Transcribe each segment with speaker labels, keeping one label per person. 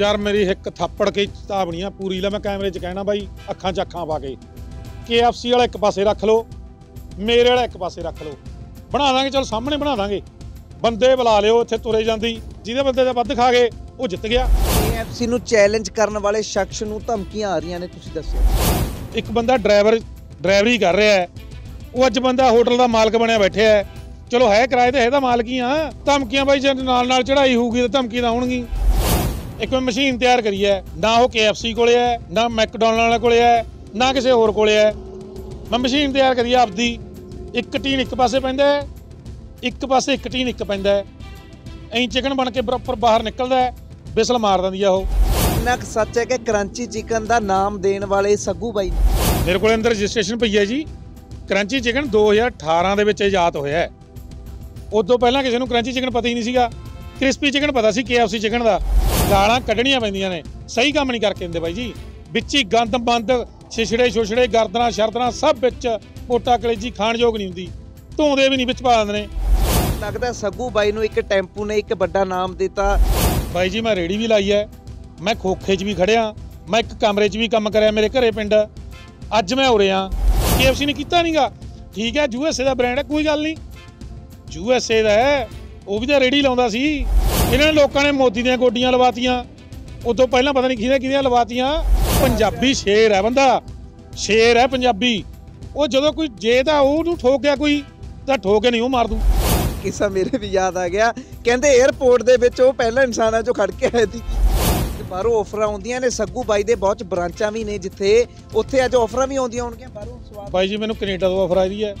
Speaker 1: ਯਾਰ ਮੇਰੀ ਇੱਕ ਥੱਪੜ ਕੇ ਚੇਤਾਵਨੀਆਂ ਪੂਰੀ ਲੈ ਮੈਂ ਕੈਮਰੇ 'ਚ ਕਹਿਣਾ ਬਾਈ ਅੱਖਾਂ 'ਚ ਅੱਖਾਂ ਪਾ ਕੇ KFC ਵਾਲਾ ਇੱਕ ਪਾਸੇ ਰੱਖ ਲਓ ਮੇਰੇ ਵਾਲਾ ਇੱਕ ਪਾਸੇ ਰੱਖ ਲਓ ਬਣਾ ਦਾਂਗੇ ਚਲ ਸਾਹਮਣੇ ਬਣਾ ਦਾਂਗੇ ਬੰਦੇ ਬੁਲਾ ਲਿਓ ਇੱਥੇ ਤੁਰੇ ਜਾਂਦੀ ਜਿਹਦੇ ਬੰਦੇ ਦਾ ਵੱਧ ਖਾ ਗਏ ਉਹ ਜਿੱਤ ਗਿਆ KFC ਨੂੰ ਚੈਲੰਜ ਕਰਨ ਵਾਲੇ ਸ਼ਖਸ ਨੂੰ ਧਮਕੀਆਂ ਆ ਰਹੀਆਂ ਨੇ ਤੁਸੀਂ ਦੱਸੋ ਇੱਕ ਬੰਦਾ ਡਰਾਈਵਰ ਡਰਾਈਵਰੀ ਕਰ ਰਿਹਾ ਹੈ ਉਹ ਅੱਜ ਬੰਦਾ ਹੋਟਲ ਦਾ ਮਾਲਕ ਬਣਿਆ ਬੈਠਿਆ ਹੈ ਚਲੋ ਹੈ ਕਿਰਾਏ ਤੇ ਹੈ ਮਾਲਕ ਹੀ ਆ ਧਮਕੀਆਂ ਬਾਈ ਜੇ ਨਾਲ ਨਾਲ ਚੜਾਈ ਹੋਊਗੀ ਤਾਂ ਧਮਕੀ ਤਾਂ ਇੱਕ ਮਸ਼ੀਨ ਤਿਆਰ ਕਰੀ ਹੈ ਨਾ ਉਹ KFC ਕੋਲੇ ਹੈ ਨਾ ਮੈਕਡੋਨਲਡ ਕੋਲੇ ਹੈ ਨਾ ਕਿਸੇ ਹੋਰ ਕੋਲੇ ਹੈ ਮੈਂ ਮਸ਼ੀਨ ਤਿਆਰ ਕਰੀ ਆਪਦੀ ਇੱਕ ਟੀਨ ਇੱਕ ਪਾਸੇ ਪੈਂਦਾ ਹੈ ਇੱਕ ਪਾਸੇ ਇੱਕ ਟੀਨ ਇੱਕ ਪੈਂਦਾ ਹੈ ਐਂ ਚਿਕਨ ਬਣ ਕੇ ਪ੍ਰੋਪਰ ਬਾਹਰ ਨਿਕਲਦਾ ਹੈ ਬਿਸਲ ਮਾਰ ਦਿੰਦੀ ਆ ਉਹ ਕਿੰਨਾ ਕਿ ਸੱਚ ਹੈ ਕਿ ਕਰੰਚੀ ਚਿਕਨ ਦਾ ਨਾਮ ਦੇਣ ਵਾਲੇ ਸੱਗੂ ਬਾਈ ਮੇਰੇ ਕੋਲ ਅੰਦਰ ਰਜਿਸਟ੍ਰੇਸ਼ਨ ਪਈ ਹੈ ਜੀ ਕਰੰਚੀ ਚਿਕਨ 2018 ਦੇ ਵਿੱਚ ਇਜਾਤ ਹੋਇਆ ਹੈ ਉਸ ਤੋਂ ਪਹਿਲਾਂ ਕਿਸੇ ਨੂੰ ਕਰੰਚੀ ਚਿਕਨ ਪਤਾ ਹੀ ਨਹੀਂ ਸੀਗਾ ਕ੍ਰਿਸਪੀ ਚਿਕਨ ਪਤਾ ਸੀ KFC ਚਿਕਨ ਦਾ ਗਾਲਾਂ ਕੱਢਣੀਆਂ ਪੈਂਦੀਆਂ ਨੇ ਸਹੀ ਕੰਮ ਨਹੀਂ ਕਰਕੇ ਦਿੰਦੇ ਬਾਈ ਜੀ ਵਿੱਚ ਹੀ ਗੰਦ ਬੰਦ ਛਿਛੜੇ ਛੁਛੜੇ ਗਰਦਨਾ ਸ਼ਰਦਨਾ ਸਭ ਵਿੱਚ ਮੋਟਾ ਕਲੇਜੀ ਖਾਣ ਯੋਗ ਨਹੀਂ ਹੁੰਦੀ ਧੋਂਦੇ ਵੀ ਨਹੀਂ ਵਿੱਚ ਪਾ ਦਿੰਦੇ ਨੇ ਲੱਗਦਾ ਸੱਗੂ ਬਾਈ ਨੂੰ ਇੱਕ ਟੈਂਪੂ ਨੇ ਇੱਕ ਵੱਡਾ ਨਾਮ ਦਿੱਤਾ ਬਾਈ ਜੀ ਮੈਂ ਰੇੜੀ ਵੀ ਲਾਈ ਐ ਮੈਂ ਖੋਖੇ 'ਚ ਵੀ ਖੜਿਆ ਮੈਂ ਇੱਕ ਕਮਰੇ 'ਚ ਵੀ ਕੰਮ ਕਰਿਆ ਮੇਰੇ ਘਰੇ ਪਿੰਡ ਅੱਜ ਮੈਂ ਹੋ ਰਿਹਾ KFC ਨੇ ਕੀਤਾ ਨਹੀਂਗਾ ਠੀਕ ਹੈ ਯੂਐਸਏ ਦਾ ਬ੍ਰਾਂਡ ਹੈ ਕੋਈ ਗੱਲ ਨਹੀਂ ਯੂਐਸਏ ਦਾ ਹੈ ਉਹ ਵੀ ਤਾਂ ਰੇੜੀ ਲਾਉਂਦਾ ਸੀ ਇਹਨਾਂ ਲੋਕਾਂ ਨੇ ਮੋਦੀ ਦੀਆਂ ਗੋਡੀਆਂ ਲਵਾਤੀਆਂ ਉਦੋਂ ਪਹਿਲਾਂ ਪਤਾ ਨਹੀਂ ਕਿਹਦੇ ਕਿਹਦੀਆਂ ਲਵਾਤੀਆਂ ਪੰਜਾਬੀ ਸ਼ੇਰ ਹੈ ਬੰਦਾ ਸ਼ੇਰ ਹੈ ਪੰਜਾਬੀ ਉਹ ਜਦੋਂ ਕੋਈ ਜੇ ਦਾ ਉਹਨੂੰ ਨੂੰ ਠੋਕਿਆ ਕੋਈ ਤਾਂ ਠੋਕੇ ਨਹੀਂ ਉਹ ਮਾਰ ਦੂ ਕਿਸਾ ਮੇਰੇ ਵੀ ਯਾਦ ਆ ਗਿਆ ਕਹਿੰਦੇ 에ਅਰਪੋਰਟ ਦੇ ਵਿੱਚ ਉਹ ਪਹਿਲਾ ਇਨਸਾਨ ਆ ਜੋ ਖੜ ਕੇ ਆਇਆ ਸੀ ਬਾਹਰੋਂ ਆਫਰਾਂ ਆਉਂਦੀਆਂ ਨੇ ਸੱਗੂ ਬਾਈ ਦੇ ਬਹੁਤ ਬ੍ਰਾਂਚਾਂ ਵੀ ਨੇ ਜਿੱਥੇ ਉੱਥੇ ਅੱਜ ਆਫਰਾਂ ਵੀ ਆਉਂਦੀਆਂ ਹੋਣਗੀਆਂ ਬਾਹਰੋਂ ਸਵਾਦ ਬਾਈ ਜੀ ਮੈਨੂੰ ਕੈਨੇਡਾ ਤੋਂ ਆਫਰ ਆ ਰਹੀ ਹੈ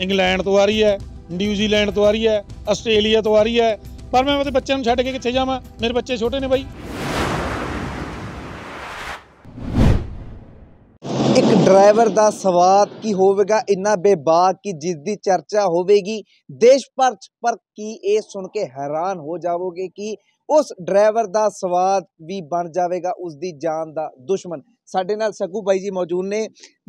Speaker 1: ਇੰਗਲੈਂਡ ਤੋਂ ਆ ਰਹੀ ਹੈ ਨਿਊਜ਼ੀਲੈਂਡ ਤੋਂ ਆ ਰਹੀ ਹੈ ਆਸਟ੍ਰੇਲੀਆ ਤੋਂ ਆ ਰਹੀ ਹੈ ਪਰ ਮੈਂ ਆਪਣੇ ਬੱਚਿਆਂ ਨੂੰ ਛੱਡ ਕੇ ਕਿੱਥੇ ਜਾਵਾਂ ਮੇਰੇ ਬੱਚੇ ਛੋਟੇ ਨੇ ਬਾਈ
Speaker 2: ਇੱਕ ਡਰਾਈਵਰ ਦਾ ਸਵਾਦ ਕੀ ਹੋਵੇਗਾ ਇੰਨਾ ਬੇਬਾਕ ਕਿ ਜਿਸ ਦੀ ਚਰਚਾ ਹੋਵੇਗੀ ਦੇਸ਼ ਪਰ ਪਰ ਕੀ ਇਹ ਸੁਣ ਕੇ ਹੈਰਾਨ ਹੋ ਜਾਵੋਗੇ ਕਿ ਉਸ ਡਰਾਈਵਰ ਦਾ ਸਵਾਦ ਵੀ ਬਣ ਜਾਵੇਗਾ ਉਸ ਦੀ ਜਾਨ ਦਾ ਦੁਸ਼ਮਣ ਸਾਡੇ ਨਾਲ ਸੱਗੂ ਬਾਈ ਜੀ ਮੌਜੂਦ ਨੇ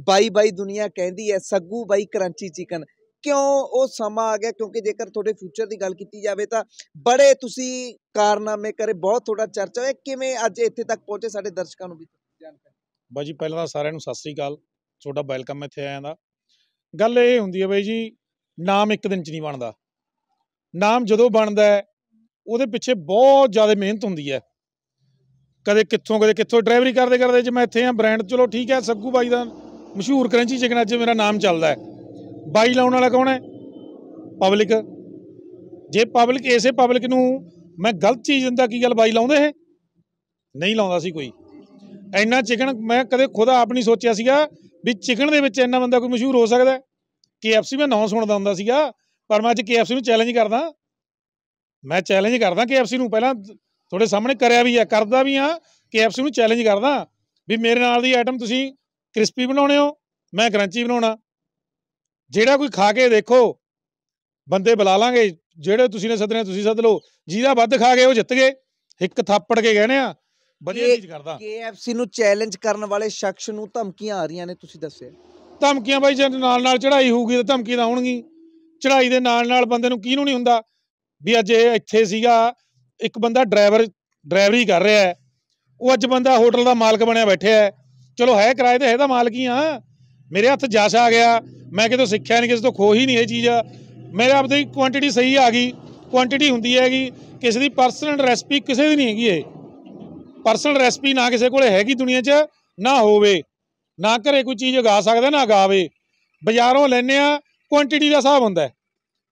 Speaker 2: ਬਾਈ ਬਾਈ ਦੁਨੀਆ ਕਹਿੰਦੀ ਹੈ ਸੱਗੂ ਬਾਈ ਕਰੰਚੀ ਚਿਕਨ ਕਿਉਂ ਉਹ ਸਮਾਂ ਆ ਗਿਆ ਕਿਉਂਕਿ ਜੇਕਰ ਤੁਹਾਡੇ ਫਿਊਚਰ ਦੀ ਗੱਲ ਕੀਤੀ ਜਾਵੇ ਤਾਂ ਬੜੇ ਤੁਸੀਂ ਕਾਰਨਾਮੇ ਕਰੇ ਬਹੁਤ ਥੋੜਾ ਚਰਚਾ ਹੋਇਆ ਕਿਵੇਂ ਅੱਜ ਇੱਥੇ ਤੱਕ ਪਹੁੰਚੇ ਸਾਡੇ ਦਰਸ਼ਕਾਂ ਨੂੰ ਵੀ
Speaker 1: ਜਾਣਕਾਰੀ ਬਾਜੀ ਪਹਿਲਾਂ ਤਾਂ ਸਾਰਿਆਂ ਨੂੰ ਸਤਿ ਸ੍ਰੀ ਅਕਾਲ ਤੁਹਾਡਾ ਵੈਲਕਮ ਇੱਥੇ ਆਇਆਂ ਦਾ ਗੱਲ ਇਹ ਹੁੰਦੀ ਹੈ ਬਾਈ ਜੀ ਨਾਮ ਇੱਕ ਦਿਨ ਚ ਨਹੀਂ ਬਣਦਾ ਨਾਮ ਜਦੋਂ ਬਣਦਾ ਹੈ ਉਹਦੇ ਪਿੱਛੇ ਬਹੁਤ ਜ਼ਿਆਦਾ ਮਿਹਨਤ ਹੁੰਦੀ ਹੈ ਕਦੇ ਕਿੱਥੋਂ ਕਦੇ ਕਿੱਥੋਂ ਡਰਾਈਵਰੀ ਕਰਦੇ ਕਰਦੇ ਜੇ ਮੈਂ ਇੱਥੇ ਆ ਬ੍ਰਾਂਡ ਚਲੋ ਠੀਕ ਹੈ ਸੱਗੂ ਬਾਈ ਦਾ ਮਸ਼ਹੂਰ ਕਰੰਚੀ ਚਿਕਨ ਅੱਜ ਮੇਰਾ ਨਾਮ ਚੱਲਦਾ ਹੈ ਬਾਈ ਲਾਉਣ ਵਾਲਾ ਕੌਣ ਹੈ ਪਬਲਿਕ ਜੇ ਪਬਲਿਕ ਇਸੇ ਪਬਲਿਕ ਨੂੰ ਮੈਂ ਗਲਤ ਚੀਜ਼ ਦਿੰਦਾ ਕੀ ਗੱਲ ਬਾਈ ਲਾਉਂਦੇ ਇਹ ਨਹੀਂ ਲਾਉਂਦਾ ਸੀ ਕੋਈ ਇੰਨਾ ਚਿਕਨ ਮੈਂ ਕਦੇ ਖੁਦ ਆਪ ਨਹੀਂ ਸੋਚਿਆ ਸੀਗਾ ਵੀ ਚਿਕਨ ਦੇ ਵਿੱਚ ਇੰਨਾ ਬੰਦਾ ਕੋਈ ਮਸ਼ਹੂਰ ਹੋ ਸਕਦਾ KFC ਮੈਂ ਨਾਂ ਸੁਣਦਾ ਹੁੰਦਾ ਸੀਗਾ ਪਰ ਮੈਂ ਅੱਜ KFC ਨੂੰ ਚੈਲੰਜ ਕਰਦਾ ਮੈਂ ਚੈਲੰਜ ਕਰਦਾ KFC ਨੂੰ ਪਹਿਲਾਂ ਤੁਹਾਡੇ ਸਾਹਮਣੇ ਕਰਿਆ ਵੀ ਆ ਕਰਦਾ ਵੀ ਆ KFC ਨੂੰ ਚੈਲੰਜ ਕਰਦਾ ਵੀ ਮੇਰੇ ਨਾਲ ਦੀ ਆਈਟਮ ਤੁਸੀਂ ਕ੍ਰਿਸਪੀ ਬਣਾਉਣੇ ਹੋ ਮੈਂ ਕਰੰਚੀ ਬਣਾਉਣਾ ਜਿਹੜਾ ਕੋਈ ਖਾ ਕੇ ਦੇਖੋ ਬੰਦੇ ਬੁਲਾ ਲਾਂਗੇ ਜਿਹੜੇ ਤੁਸੀਂ ਨੇ ਸੱਦਣੇ ਤੁਸੀਂ ਸੱਦ ਲਓ ਜਿਹਦਾ ਵੱਧ ਖਾ ਗਏ ਉਹ ਜਿੱਤ ਗਏ ਇੱਕ ਥਾਪੜ ਕੇ ਗਏ ਨੇ ਆ ਵਧੀਆ ਚੀਜ਼
Speaker 2: ਕਰਦਾ KFC
Speaker 1: ਨੂੰ ਚੈਲੰਜ ਕਰਨ ਵਾਲੇ ਸ਼ਖਸ ਨੂੰ ਧਮਕੀਆਂ ਆ ਰਹੀਆਂ ਨੇ ਤੁਸੀਂ ਦੱਸਿਆ ਧਮਕੀਆਂ ਬਾਈ ਜੇ ਨਾਲ ਨਾਲ ਚੜਾਈ ਹੋਊਗੀ ਤਾਂ ਧਮਕੀ ਤਾਂ ਆਉਣਗੀ ਚੜਾਈ ਦੇ ਨਾਲ ਨਾਲ ਬੰਦੇ ਨੂੰ ਕੀ ਨੂੰ ਨਹੀਂ ਹੁੰਦਾ ਵੀ ਅੱਜ ਇਹ ਇੱਥੇ ਸੀਗਾ ਇੱਕ ਬੰਦਾ ਡਰਾਈਵਰ ਡਰਾਈਵਰੀ ਕਰ ਰਿਹਾ ਹੈ ਉਹ ਅੱਜ ਬੰਦਾ ਹੋਟਲ ਦਾ ਮਾਲਕ ਬਣਿਆ ਬੈਠਿਆ ਹੈ ਚਲੋ ਹੈ ਕਿਰਾਏ ਤੇ ਹੈ ਤਾਂ ਮਾਲਕ ਹੀ ਆ ਮੇਰੇ ਹੱਥ ਜਾਸ ਆ ਗਿਆ ਮੈਂ ਕਿਤੇ ਸਿੱਖਿਆ ਨਹੀਂ ਕਿਸੇ ਤੋਂ ਖੋਹੀ ਨਹੀਂ ਇਹ ਚੀਜ਼ ਆ ਮੇਰੇ ਆਪ ਦੀ ਕੁਆਂਟੀਟੀ ਸਹੀ ਆ ਗਈ ਕੁਆਂਟੀਟੀ ਹੁੰਦੀ ਹੈਗੀ ਕਿਸੇ ਦੀ ਪਰਸਨਲ ਰੈਸਪੀ ਕਿਸੇ ਦੀ ਨਹੀਂ ਹੈਗੀ ਇਹ ਪਰਸਨਲ ਰੈਸਪੀ ਨਾ ਕਿਸੇ ਕੋਲੇ ਹੈਗੀ ਦੁਨੀਆ 'ਚ ਨਾ ਹੋਵੇ ਨਾ ਘਰੇ ਕੋਈ ਚੀਜ਼ ਉਗਾ ਸਕਦਾ ਨਾ ਗਾਵੇ ਬਾਜ਼ਾਰੋਂ ਲੈਨੇ ਆ ਕੁਆਂਟੀਟੀ ਦਾ ਹਿਸਾਬ ਹੁੰਦਾ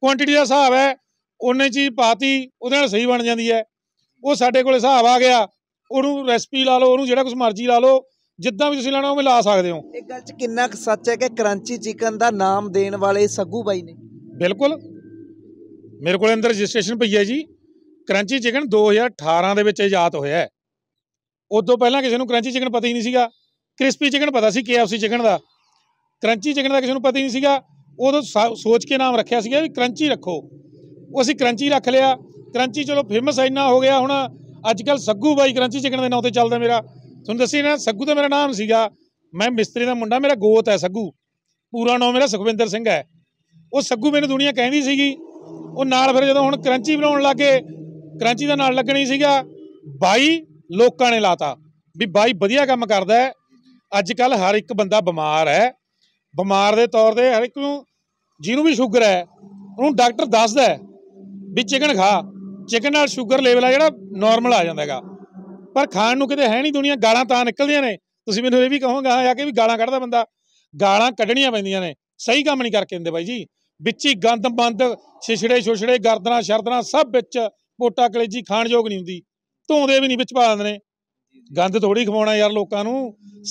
Speaker 1: ਕੁਆਂਟੀਟੀ ਦਾ ਹਿਸਾਬ ਹੈ ਉਹਨੇ ਚੀਜ਼ ਪਾਤੀ ਉਹਦੇ ਨਾਲ ਸਹੀ ਬਣ ਜਾਂਦੀ ਹੈ ਉਹ ਸਾਡੇ ਕੋਲੇ ਹਿਸਾਬ ਆ ਗਿਆ ਉਹਨੂੰ ਰੈਸਪੀ ਲਾ ਲਓ ਉਹਨੂੰ ਜਿਹੜਾ ਕੁਝ ਮਰਜ਼ੀ ਲਾ ਲਓ ਜਿੱਦਾਂ ਵੀ ਤੁਸੀਂ ਲੈਣਾ ਉਵੇਂ ਲਾ ਸਕਦੇ ਹੋ ਇਹ ਗੱਲ 'ਚ ਕਿੰਨਾ ਕੁ ਸੱਚ ਹੈ ਕਿ ਕਰੰਚੀ ਚਿਕਨ ਦਾ ਨਾਮ ਦੇਣ ਵਾਲੇ ਸੱਗੂ ਬਾਈ ਨੇ ਬਿਲਕੁਲ ਮੇਰੇ ਕੋਲ ਅੰਦਰ ਰਜਿਸਟ੍ਰੇਸ਼ਨ ਪਈ ਹੈ ਜੀ ਕਰੰਚੀ ਚਿਕਨ 2018 ਦੇ ਵਿੱਚ ਇਜਾਤ ਹੋਇਆ ਹੈ ਉਦੋਂ ਪਹਿਲਾਂ ਕਿਸੇ ਨੂੰ ਕਰੰਚੀ ਚਿਕਨ ਪਤਾ ਹੀ ਨਹੀਂ ਸੀਗਾ ਕ੍ਰਿਸਪੀ ਚਿਕਨ ਪਤਾ ਸੀ KFC ਚਿਕਨ ਦਾ ਕਰੰਚੀ ਚਿਕਨ ਦਾ ਕਿਸੇ ਨੂੰ ਪਤਾ ਹੀ ਨਹੀਂ ਸੀਗਾ ਉਦੋਂ ਸੋਚ ਕੇ ਨਾਮ ਰੱਖਿਆ ਸੀਗਾ ਵੀ ਕਰੰਚੀ ਰੱਖੋ ਉਹ ਅਸੀਂ ਕਰੰਚੀ ਰੱਖ ਲਿਆ ਕਰੰਚੀ ਚਲੋ ਫੇਮਸ ਐਨਾ ਹੋ ਗਿਆ ਹੁਣ ਅੱਜ ਕੱਲ ਸੱਗੂ ਬਾਈ ਕਰੰਚੀ ਚਿਕਨ ਦੇ ਨਾਂ ਤੇ ਚੱਲਦਾ ਮੇਰਾ ਤੁਹਾਨੂੰ ਦੱਸੀ ਨਾ ਸੱਗੂ ਤਾਂ ਮੇਰਾ ਨਾਮ ਸੀਗਾ ਮੈਂ ਮਿਸਤਰੀ ਦਾ ਮੁੰਡਾ ਮੇਰਾ ਗੋਤ ਹੈ ਸੱਗੂ ਪੂਰਾ ਨਾਮ ਮੇਰਾ ਸੁਖਵਿੰਦਰ ਸਿੰਘ ਹੈ ਉਹ ਸੱਗੂ ਮੈਨੂੰ ਦੁਨੀਆ ਕਹਿੰਦੀ ਸੀਗੀ ਉਹ ਨਾਲ ਫਿਰ ਜਦੋਂ ਹੁਣ ਕਰੰਚੀ ਬਣਾਉਣ ਲੱਗੇ ਕਰੰਚੀ ਦਾ ਨਾਲ ਲੱਗਣੀ ਸੀਗਾ ਬਾਈ ਲੋਕਾਂ ਨੇ ਲਾਤਾ ਵੀ ਬਾਈ ਵਧੀਆ ਕੰਮ ਕਰਦਾ ਹੈ ਅੱਜ ਕੱਲ ਹਰ ਇੱਕ ਬੰਦਾ ਬਿਮਾਰ ਹੈ ਬਿਮਾਰ ਦੇ ਤੌਰ ਤੇ ਹਰ ਇੱਕ ਨੂੰ ਜਿਹਨੂੰ ਵੀ ਸ਼ੂਗਰ ਹੈ ਉਹਨੂੰ ਡਾਕਟਰ ਦੱਸਦਾ ਵੀ ਚਿਕਨ ਖਾ ਚਿਕਨ ਨਾਲ ਸ਼ੂਗਰ ਲੈਵਲ ਆ ਜਿਹੜਾ ਨਾਰਮਲ ਆ ਜਾਂਦਾ ਹੈਗਾ ਪਰ ਖਾਣ ਨੂੰ ਕਿਤੇ ਹੈ ਨਹੀਂ ਦੁਨੀਆ ਗਾਲਾਂ ਤਾਂ ਨਿਕਲਦੀਆਂ ਨੇ ਤੁਸੀਂ ਮੈਨੂੰ ਇਹ ਵੀ ਕਹੋਗਾ ਆ ਕੇ ਵੀ ਗਾਲਾਂ ਕੱਢਦਾ ਬੰਦਾ ਗਾਲਾਂ ਕੱਢਣੀਆਂ ਪੈਂਦੀਆਂ ਨੇ ਸਹੀ ਕੰਮ ਨਹੀਂ ਕਰਕੇ ਦਿੰਦੇ ਬਾਈ ਜੀ ਵਿੱਚੀ ਗੰਦ ਬੰਦ ਛਿਛੜੇ ਛੁਛੜੇ ਗਰਦਨਾ ਸ਼ਰਦਨਾ ਸਭ ਵਿੱਚ ਪੋਟਾ ਕਲੇਜੀ ਖਾਣ ਯੋਗ ਨਹੀਂ ਹੁੰਦੀ ਧੋਂਦੇ ਵੀ ਨਹੀਂ ਵਿੱਚ ਪਾ ਦਿੰਦੇ ਨੇ ਗੰਦ ਥੋੜੀ ਖਵਾਉਣਾ ਯਾਰ ਲੋਕਾਂ ਨੂੰ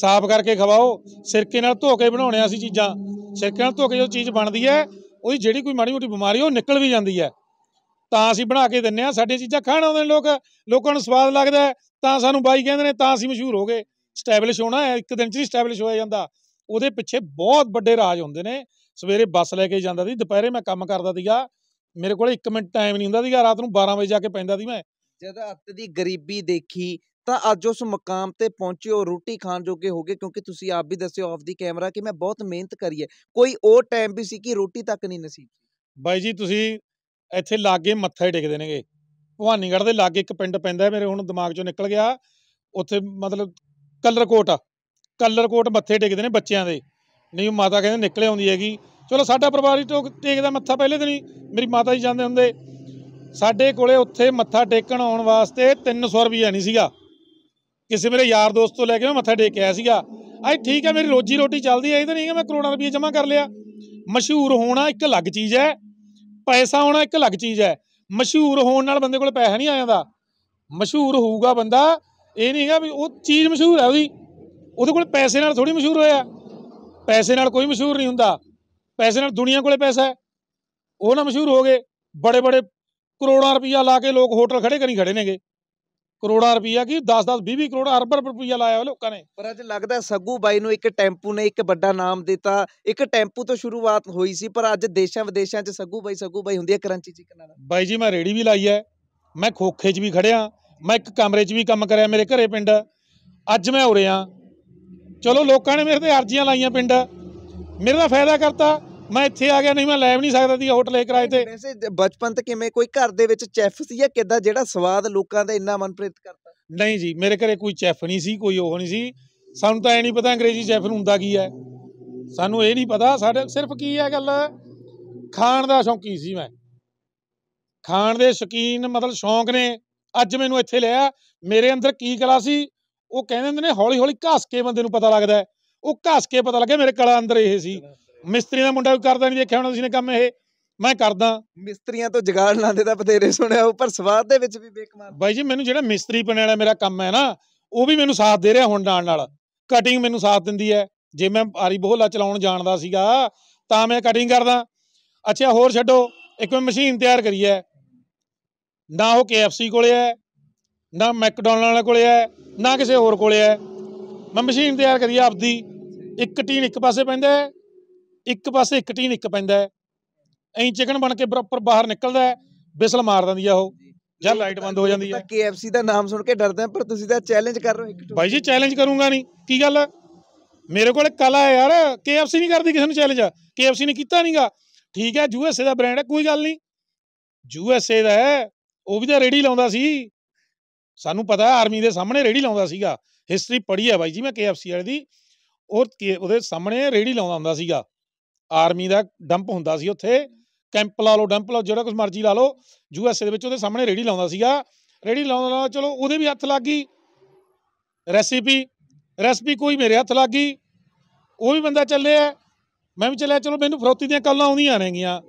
Speaker 1: ਸਾਫ਼ ਕਰਕੇ ਖਵਾਓ ਸਿਰਕੇ ਨਾਲ ਧੋ ਕੇ ਬਣਾਉਣੇ ਅਸੀਂ ਚੀਜ਼ਾਂ ਸਿਰਕੇ ਨਾਲ ਧੋ ਕੇ ਜੋ ਚੀਜ਼ ਬਣਦੀ ਹੈ ਉਹ ਜਿਹੜੀ ਕੋਈ ਮਾੜੀ ਮੋਟੀ ਬਿਮਾਰੀ ਉਹ ਨਿਕਲ ਵੀ ਜਾਂਦੀ ਹੈ ਤਾਂ ਅਸੀਂ ਬਣਾ ਕੇ ਦਿੰਨੇ ਆ ਸਾਡੀਆਂ ਚੀਜ਼ਾਂ ਖਾਣ ਆਉਂਦੇ ਨੇ ਲੋਕ ਲੋਕਾਂ ਨੂੰ ਸਵਾਦ ਲੱਗਦਾ ਤਾਂ ਸਾਨੂੰ ਬਾਈ ਕਹਿੰਦੇ ਨੇ ਤਾਂ ਅਸੀਂ ਮਸ਼ਹੂਰ ਹੋ ਗਏ ਸਟੈਬਲਿਸ਼ ਹੋਣਾ ਹੈ ਇੱਕ ਦਿਨ 'ਚ ਹੀ ਸਟੈਬਲਿਸ਼ ਹੋਇਆ ਜਾਂਦਾ ਉਹਦੇ ਪਿੱਛੇ ਬਹੁਤ ਵੱਡੇ ਰਾਜ ਹੁੰਦੇ ਨੇ ਸਵੇਰੇ ਬੱਸ ਲੈ ਕੇ ਜਾਂਦਾ ਸੀ ਦੁਪਹਿਰੇ ਮੈਂ ਕੰਮ ਕਰਦਾ ਸੀਗਾ ਮੇਰੇ ਕੋਲ 1 ਮਿੰਟ ਟਾਈਮ ਨਹੀਂ ਹੁੰਦਾ ਸੀਗਾ ਰਾਤ ਨੂੰ 12 ਵਜੇ ਜਾ ਕੇ ਪੈਂਦਾ ਸੀ ਮੈਂ
Speaker 2: ਜਦ ਅੱਤ ਦੀ
Speaker 1: ਗਰੀਬੀ ਦੇਖੀ ਤਾਂ
Speaker 2: ਅੱਜ ਉਸ ਮਕਾਮ ਤੇ ਪਹੁੰਚੇ ਹੋ ਰੋਟੀ ਖਾਣ ਜੋਗੇ ਹੋਗੇ ਕਿਉਂਕਿ ਤੁਸੀਂ ਆਪ ਵੀ ਦੱਸਿਓ ਆਫ ਦੀ ਕੈਮਰਾ ਕਿ ਮੈਂ ਬਹੁਤ
Speaker 1: ਮਿਹਨਤ ਕਰੀ ਕੋਈ ਉਹ ਟਾਈਮ ਵੀ ਸੀ ਕਿ ਰੋਟੀ ਤੱਕ ਨਹੀਂ ਨਸੀਬ ਬਾਈ ਜੀ ਤੁਸੀਂ ਇੱਥੇ ਲਾਗੇ ਮੱਥਾ ਹੀ ਟੇਕਦੇ ਨੇਗੇ ਭਵਾਨੀਗੜ੍ਹ ਦੇ ਲਾਗੇ ਇੱਕ ਪਿੰਡ ਪੈਂਦਾ ਮੇਰੇ ਹੁਣ ਦਿਮਾਗ ਚੋਂ ਨਿਕਲ ਗਿਆ ਉੱਥੇ ਮਤਲਬ ਕਲਰਕੋਟ ਕਲਰਕੋਟ ਮੱਥੇ ਟੇਕਦੇ ਨੇ ਬੱਚਿਆਂ ਦੇ ਨਹੀਂ ਮਾਤਾ ਕਹਿੰਦੇ ਨਿਕਲੇ ਆਉਂਦੀ ਹੈਗੀ ਚਲੋ ਸਾਡਾ ਪਰਿਵਾਰ ਹੀ ਟੋਕ ਟੇਕਦਾ ਮੱਥਾ ਪਹਿਲੇ ਦਿਨ ਹੀ ਮੇਰੀ ਮਾਤਾ ਜੀ ਜਾਂਦੇ ਹੁੰਦੇ ਸਾਡੇ ਕੋਲੇ ਉੱਥੇ ਮੱਥਾ ਟੇਕਣ ਆਉਣ ਵਾਸਤੇ 300 ਰੁਪਏ ਨਹੀਂ ਸੀਗਾ ਕਿਸੇ ਮੇਰੇ ਯਾਰ ਦੋਸਤ ਤੋਂ ਲੈ ਕੇ ਮੈਂ ਮੱਥਾ ਟੇਕ ਆਇਆ ਸੀਗਾ ਅੱਜ ਠੀਕ ਹੈ ਮੇਰੀ ਰੋਜੀ ਰੋਟੀ ਚੱਲਦੀ ਹੈ ਇਹ ਤਾਂ ਨਹੀਂ ਕਿ ਮੈਂ ਕਰੋੜਾਂ ਰੁਪਏ ਜਮ੍ਹਾਂ ਕਰ ਲਿਆ ਮਸ਼ਹੂਰ ਹੋਣਾ ਇੱਕ ਅਲੱਗ ਚੀਜ਼ ਹੈ ਪੈਸਾ ਹੋਣਾ ਇੱਕ ਅਲੱਗ ਚੀਜ਼ ਹੈ ਮਸ਼ਹੂਰ ਹੋਣ ਨਾਲ ਬੰਦੇ ਕੋਲ ਪੈਸਾ ਨਹੀਂ ਆ ਜਾਂਦਾ ਮਸ਼ਹੂਰ ਹੋਊਗਾ ਬੰਦਾ ਇਹ ਨਹੀਂ ਹੈਗਾ ਵੀ ਉਹ ਚੀਜ਼ ਮਸ਼ਹੂਰ ਹੈ ਉਹਦੀ ਉਹਦੇ ਕੋਲ ਪੈਸੇ ਨਾਲ ਥੋੜੀ ਮਸ਼ਹੂਰ ਹੋਇਆ ਪੈਸੇ ਨਾਲ ਕੋਈ ਮਸ਼ਹੂਰ ਨਹੀਂ ਹੁੰਦਾ ਪੈਸੇ ਨਾਲ ਦੁਨੀਆ ਕੋਲੇ ਪੈਸਾ ਹੈ ਉਹ ਨਾ ਮਸ਼ਹੂਰ ਹੋ ਗਏ ਬੜੇ ਬੜੇ ਕਰੋੜਾਂ ਰੁਪਈਆ ਲਾ ਕੇ ਲੋਕ ਹੋਟਲ ਖੜੇ ਕਰੀ ਖੜੇ ਨੇਗੇ ਕਰੋੜਾਂ ਰੁਪਈਆ ਕੀ 10-10 20-20 ਕਰੋੜ ਅਰਬ ਅਰਬ ਰੁਪਈਆ ਲਾਇਆ ਹੋਇਆ ਲੋਕਾਂ ਨੇ ਪਰ ਅੱਜ ਲੱਗਦਾ ਸੱਗੂ ਬਾਈ ਨੂੰ ਇੱਕ ਟੈਂਪੂ ਨੇ ਇੱਕ ਵੱਡਾ ਨਾਮ ਦਿੱਤਾ ਇੱਕ ਟੈਂਪੂ ਤੋਂ ਸ਼ੁਰੂਆਤ ਹੋਈ ਸੀ ਪਰ ਅੱਜ ਦੇਸ਼ਾਂ ਵਿਦੇਸ਼ਾਂ 'ਚ ਸੱਗੂ ਬਾਈ ਸੱਗੂ ਬਾਈ ਹੁੰਦੀ ਹੈ ਕਰੰਚੀ ਚਿਕਨ ਨਾਲ ਬਾਈ ਜੀ ਮੈਂ ਰੇੜੀ ਵੀ ਲਾਈ ਹੈ ਮੈਂ ਖੋਖੇ 'ਚ ਵੀ ਖੜਿਆ ਮੈਂ ਇੱਕ ਕਮਰੇ 'ਚ ਵੀ ਕੰਮ ਕਰਿਆ ਮੇਰੇ ਘਰੇ ਪਿੰਡ ਅੱਜ ਮੈਂ ਹੋ ਰਿਹਾ ਚਲੋ ਲੋਕਾਂ ਨੇ ਮੇਰੇ ਤੇ ਅਰਜ਼ੀਆਂ ਲਾਈਆਂ ਪਿੰਡ ਮੇਰੇ ਦਾ ਫਾਇਦਾ ਕਰਤਾ ਮੈਂ ਇੱਥੇ ਆ ਗਿਆ ਨਹੀਂ ਮੈਂ ਲੈ ਵੀ ਨਹੀਂ ਸਕਦਾ ਸੀ ਹੋਟਲ ਇਹ ਕਿਰਾਏ ਤੇ ਬਚਪਨ ਤੋਂ ਕਿਵੇਂ ਕੋਈ ਘਰ ਦੇ ਵਿੱਚ ਚੈਫ ਸੀ ਜਾਂ ਕਿਦਾਂ ਜਿਹੜਾ ਸਵਾਦ ਲੋਕਾਂ ਦਾ ਇੰਨਾ ਮਨਪ੍ਰੀਤ ਕਰਦਾ ਨਹੀਂ ਜੀ ਮੇਰੇ ਘਰੇ ਕੋਈ ਚੈਫ ਨਹੀਂ ਸੀ ਕੋਈ ਉਹ ਨਹੀਂ ਸੀ ਸਾਨੂੰ ਤਾਂ ਐ ਨਹੀਂ ਪਤਾ ਅੰਗਰੇਜ਼ੀ ਚੈਫ ਨੂੰ ਹੁੰਦਾ ਕੀ ਹੈ ਸਾਨੂੰ ਇਹ ਨਹੀਂ ਪਤਾ ਸਾਡੇ ਸਿਰਫ ਕੀ ਹੈ ਗੱਲ ਖਾਣ ਦਾ ਸ਼ੌਂਕੀ ਸੀ ਮੈਂ ਖਾਣ ਦੇ ਸ਼ਕੀਨ ਮਤਲਬ ਸ਼ੌਂਕ ਨੇ ਅੱਜ ਮੈਨੂੰ ਇੱਥੇ ਲਿਆ ਮੇਰੇ ਅੰਦਰ ਕੀ ਕਲਾ ਸੀ ਉਹ ਕਹਿੰਦੇ ਹੁੰਦੇ ਨੇ ਹੌਲੀ ਹੌਲੀ ਘਸ ਕੇ ਬੰਦੇ ਨੂੰ ਪਤਾ ਲੱਗਦਾ ਉਹ ਘਸ ਕੇ ਪਤਾ ਲੱਗਿਆ ਮੇਰੇ ਕਲਾ ਅੰਦਰ ਇਹ ਸੀ ਮਿਸਤਰੀ ਦਾ ਮੁੰਡਾ ਕੋਈ ਕਰਦਾ ਨਹੀਂ ਦੇਖਿਆ ਹੁਣ ਤੁਸੀਂ ਨੇ ਕੰਮ ਇਹ ਮੈਂ ਕਰਦਾ ਮਿਸਤਰੀਆਂ ਤੋਂ ਜਗਾੜ ਲਾਂਦੇ ਤਾਂ ਬਥੇਰੇ ਸੁਣਿਆ ਉਹ ਪਰ ਸਵਾਦ ਦੇ ਵਿੱਚ ਵੀ ਬੇਕਮਾਰ ਬਾਈ ਜੀ ਮੈਨੂੰ ਜਿਹੜਾ ਮਿਸਤਰੀ ਬਣਨ ਵਾਲਾ ਮੇਰਾ ਕੰਮ ਹੈ ਨਾ ਉਹ ਵੀ ਮੈਨੂੰ ਸਾਥ ਦੇ ਰਿਹਾ ਹੁਣ ਨਾਲ ਨਾਲ ਕਟਿੰਗ ਮੈਨੂੰ ਸਾਥ ਦਿੰਦੀ ਹੈ ਜੇ ਮੈਂ ਆਰੀ ਬੋਹਲਾ ਚਲਾਉਣ ਜਾਣਦਾ ਸੀਗਾ ਤਾਂ ਮੈਂ ਕਟਿੰਗ ਕਰਦਾ ਅੱਛਾ ਹੋਰ ਛੱਡੋ ਇੱਕ ਮੈਂ ਮਸ਼ੀਨ ਤਿਆਰ ਕਰੀ ਹੈ ਨਾ ਉਹ KFC ਕੋਲੇ ਹੈ ਨਾ ਮੈਕਡੋਨਲਡ ਵਾਲੇ ਕੋਲੇ ਹੈ ਨਾ ਕਿਸੇ ਹੋਰ ਕੋਲੇ ਹੈ ਮੈਂ ਮਸ਼ੀਨ ਤਿਆਰ ਕਰੀ ਆਪਦੀ ਇੱਕ ਟੀਨ ਇੱਕ ਪਾਸੇ ਪੈਂਦਾ ਹੈ ਇੱਕ ਪਾਸੇ ਇੱਕ ਟੀਨ ਇੱਕ ਪੈਂਦਾ ਹੈ ਐਂ ਚਿਕਨ ਬਣ ਕੇ ਬਰਾਬਰ ਬਾਹਰ ਨਿਕਲਦਾ ਹੈ ਬਿਸਲ ਮਾਰ ਦਿੰਦੀ ਆ ਉਹ ਜਾਂ ਲਾਈਟ ਬੰਦ ਹੋ ਜਾਂਦੀ ਆ ਤਾਂ KFC ਦਾ ਨਾਮ ਸੁਣ ਕੇ ਡਰਦੇ ਆ ਪਰ ਤੁਸੀਂ ਤਾਂ ਚੈਲੰਜ ਕਰ ਰਹੇ ਹੋ ਇੱਕ ਬਾਈ ਜੀ ਚੈਲੰਜ ਕਰੂੰਗਾ ਨਹੀਂ ਕੀ ਗੱਲ ਮੇਰੇ ਕੋਲ ਕਲਾ ਹੈ ਯਾਰ KFC ਨਹੀਂ ਕਰਦੀ ਕਿਸੇ ਨੂੰ ਚੈਲੰਜ KFC ਨੇ ਕੀਤਾ ਨਹੀਂਗਾ ਠੀਕ ਹੈ USA ਦਾ ਬ੍ਰਾਂਡ ਹੈ ਕੋਈ ਗੱਲ ਨਹੀਂ USA ਦਾ ਹੈ ਉਹ ਵੀ ਤਾਂ ਰੇੜੀ ਲਾਉਂਦਾ ਸੀ ਸਾਨੂੰ ਪਤਾ ਆਰਮੀ ਦੇ ਸਾਹਮਣੇ ਰੇੜੀ ਲਾਉਂਦਾ ਸੀਗਾ ਹਿਸਟਰੀ ਪੜ੍ਹੀ ਹੈ ਬਾਈ ਜੀ ਮੈਂ KFC ਵਾਲੇ ਦੀ ਉਹ ਉਹਦੇ ਸਾਹਮਣੇ ਰੇੜੀ ਲਾਉਂਦਾ ਹੁੰਦਾ ਸੀਗਾ ਆਰਮੀ ਦਾ ਡੰਪ ਹੁੰਦਾ ਸੀ ਉੱਥੇ ਕੈਂਪ ਲਾ ਲਓ ਡੰਪ ਲਾ ਜਿਹੜਾ ਕੁਝ ਮਰਜ਼ੀ ਲਾ ਲਓ ਯੂ ਐਸ ਏ ਦੇ ਵਿੱਚ ਉਹਦੇ ਸਾਹਮਣੇ ਰੇੜੀ ਲਾਉਂਦਾ ਸੀਗਾ ਰੇੜੀ ਲਾਉਂਦਾ ਚਲੋ ਉਹਦੇ ਵੀ ਹੱਥ ਲੱਗ ਗਈ ਰੈਸਿਪੀ ਰੈਸਪੀ ਕੋਈ ਮੇਰੇ ਹੱਥ ਲੱਗ ਗਈ ਉਹ ਵੀ ਬੰਦਾ ਚੱਲਿਆ ਮੈਂ ਵੀ ਚੱਲਿਆ ਚਲੋ ਮੈਨੂੰ ਫਰੋਤੀ ਦੀਆਂ ਕੌਲਾਂ ਆਉਂਦੀਆਂ ਨੇਗੀਆਂ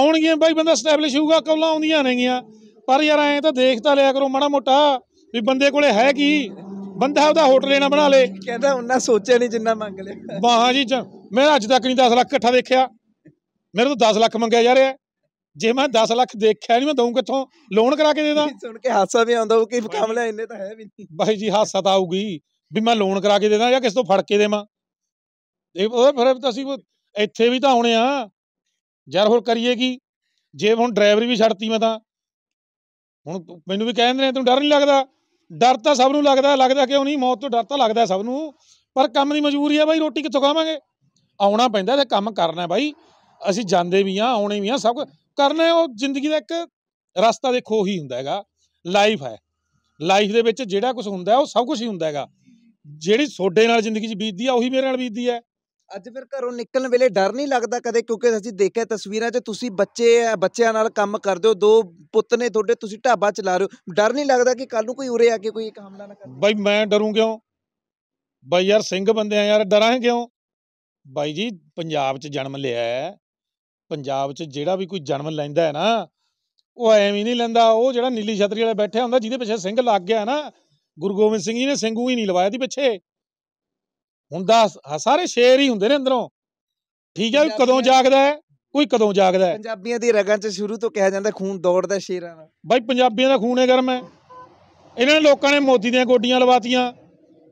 Speaker 1: ਆਉਣਗੀਆਂ ਬਾਈ ਬੰਦਾ ਸਟੈਬਲਿਸ਼ ਹੋਊਗਾ ਕੌਲਾਂ ਆਉਂਦੀਆਂ ਨੇਗੀਆਂ ਪਰ ਯਾਰ ਐਂ ਤਾਂ ਦੇਖ ਤਾਂ ਲਿਆ ਕਰੋ ਮਾੜਾ ਮੋਟਾ ਵੀ ਬੰਦੇ ਕੋਲੇ ਹੈ ਕੀ ਬੰਦਾ ਉਹਦਾ ਹੋਟਲ ਇਹਨਾਂ ਬਣਾ ਲੇ ਕਹਿੰਦਾ ਉਹਨਾਂ ਸੋਚਿਆ ਨਹੀਂ ਜਿੰਨਾ ਮੰਗ ਲਿਆ ਵਾਹਾਂ ਜੀ ਮੈਂ ਅੱਜ ਤੱਕ ਨਹੀਂ 10 ਲੱਖ ਇਕੱਠਾ ਦੇਖਿਆ ਮੇਰੇ ਤੋਂ 10 ਲੱਖ ਮੰਗਿਆ ਜਾ ਰਿਹਾ ਜੇ ਮੈਂ 10 ਲੱਖ ਦੇਖਿਆ ਨਹੀਂ ਮੈਂ ਦਊਂ ਕਿੱਥੋਂ ਲੋਨ ਕਰਾ ਕੇ ਦੇ ਦਾਂ ਸੁਣ ਕੇ ਹਾਸਾ ਵੀ ਆਉਂਦਾ ਉਹ ਕੰਮ ਕਮਲਾ ਇੰਨੇ
Speaker 2: ਤਾਂ ਹੈ ਵੀ ਨਹੀਂ
Speaker 1: ਬਾਈ ਜੀ ਹਾਸਾ ਤਾਂ ਆਊਗੀ ਵੀ ਮੈਂ ਲੋਨ ਕਰਾ ਕੇ ਦੇ ਦਾਂ ਜਾਂ ਕਿਸੇ ਤੋਂ ਫੜ ਕੇ ਦੇਵਾਂ ਇਹ ਉਹ ਫਿਰ ਅਸੀਂ ਇੱਥੇ ਵੀ ਤਾਂ ਆਉਣੇ ਆ ਯਾਰ ਹੋਰ ਕਰੀਏ ਕੀ ਜੇ ਹੁਣ ਡਰਾਈਵਰੀ ਵੀ ਛੱਡਤੀ ਮੈਂ ਤਾਂ ਹੁਣ ਮੈਨੂੰ ਵੀ ਕਹਿੰਦੇ ਨੇ ਤੈਨੂੰ ਡਰ ਨਹੀਂ ਲੱਗਦਾ ਡਰ ਤਾਂ ਸਭ ਨੂੰ ਲੱਗਦਾ ਲੱਗਦਾ ਕਿਉਂ ਨਹੀਂ ਮੌਤ ਤੋਂ ਡਰ ਤਾਂ ਲੱਗਦਾ ਸਭ ਨੂੰ ਪਰ ਕੰਮ ਦੀ ਮਜਬੂਰੀ ਆ ਬਾਈ ਰੋਟੀ ਕਿੱਥੋਂ ਖਾਵਾਂਗੇ ਆਉਣਾ ਪੈਂਦਾ ਤੇ ਕੰਮ ਕਰਨਾ ਬਾਈ ਅਸੀਂ ਜਾਂਦੇ ਵੀ ਆ ਆਉਣੇ ਵੀ ਆ ਸਭ ਕਰਨਾ ਉਹ ਜ਼ਿੰਦਗੀ ਦਾ ਇੱਕ ਰਸਤਾ ਦੇਖੋ ਹੀ ਹੁੰਦਾ ਹੈਗਾ ਲਾਈਫ ਹੈ ਲਾਈਫ ਦੇ ਵਿੱਚ ਜਿਹੜਾ ਕੁਝ ਹੁੰਦਾ ਉਹ ਸਭ ਕੁਝ ਹੀ ਹੁੰਦਾ ਹੈਗਾ ਜਿਹੜੀ ਸੋਡੇ ਨਾਲ ਜ਼ਿੰਦਗੀ 'ਚ ਬੀਤਦੀ ਆ ਉਹੀ ਮੇਰੇ ਨਾਲ ਬੀਤਦੀ ਹੈ
Speaker 2: ਅੱਜ ਫਿਰ ਘਰੋਂ ਨਿਕਲਣ ਵੇਲੇ ਡਰ ਨਹੀਂ ਲੱਗਦਾ ਕਦੇ ਕਿਉਂਕਿ ਅਸੀਂ ਦੇਖਿਆ ਤਸਵੀਰਾਂ 'ਚ ਤੁਸੀਂ ਬੱਚੇ ਆ ਬੱਚਿਆਂ ਨਾਲ ਕੰਮ ਕਰਦੇ ਹੋ ਦੋ ਪੁੱਤ ਨੇ ਤੁਹਾਡੇ ਤੁਸੀਂ ਢਾਬਾ ਚਲਾ ਰਹੇ ਹੋ ਡਰ ਨਹੀਂ ਲੱਗਦਾ ਕਿ ਕੱਲ ਨੂੰ ਕੋਈ ਉਰੇ ਆ ਕੇ ਕੋਈ ਇੱਕ ਹਮਲਾ ਨਾ ਕਰੇ
Speaker 1: ਬਾਈ ਮੈਂ ਡਰੂ ਕਿਉਂ ਬਾਈ ਯਾਰ ਸਿੰਘ ਬੰਦੇ ਆ ਯਾਰ ਡਰਾਂ ਕਿਉਂ ਬਾਈ ਜੀ ਪੰਜਾਬ 'ਚ ਜਨਮ ਲਿਆ ਹੈ ਪੰਜਾਬ 'ਚ ਜਿਹੜਾ ਵੀ ਕੋਈ ਜਨਮ ਲੈਂਦਾ ਹੈ ਨਾ ਉਹ ਐਵੇਂ ਨਹੀਂ ਲੈਂਦਾ ਉਹ ਜਿਹੜਾ ਨੀਲੀ ਛਤਰੀ ਵਾਲਾ ਬੈਠਿਆ ਹੁੰਦਾ ਜਿਹਦੇ ਪਿੱਛੇ ਸਿੰਘ ਲੱਗ ਗਿਆ ਨਾ ਗੁਰੂ ਗੋਬਿੰਦ ਸਿੰਘ ਜੀ ਨੇ ਸਿੰਘੂ ਹੀ ਨਹੀਂ ਲਵਾਇਆ ਦੀ ਪਿੱਛੇ ਹੁੰਦਾ ਸਾਰੇ ਸ਼ੇਰ ਹੀ ਹੁੰਦੇ ਨੇ ਅੰਦਰੋਂ ਠੀਕ ਹੈ ਕਦੋਂ ਜਾਗਦਾ ਹੈ ਕੋਈ ਕਦੋਂ ਜਾਗਦਾ ਹੈ ਪੰਜਾਬੀਆਂ ਦੀ ਰਗਾਂ 'ਚ ਸ਼ੁਰੂ ਤੋਂ ਕਿਹਾ ਜਾਂਦਾ ਖੂਨ ਦੌੜਦਾ ਸ਼ੇਰਾਂ ਦਾ ਬਾਈ ਪੰਜਾਬੀਆਂ ਦਾ ਖੂਨ ਹੈ ਗਰਮ ਹੈ ਇਹਨਾਂ ਨੇ ਲੋਕਾਂ ਨੇ ਮੋਦੀ ਦੀਆਂ ਗੋਡੀਆਂ ਲਵਾਤੀਆਂ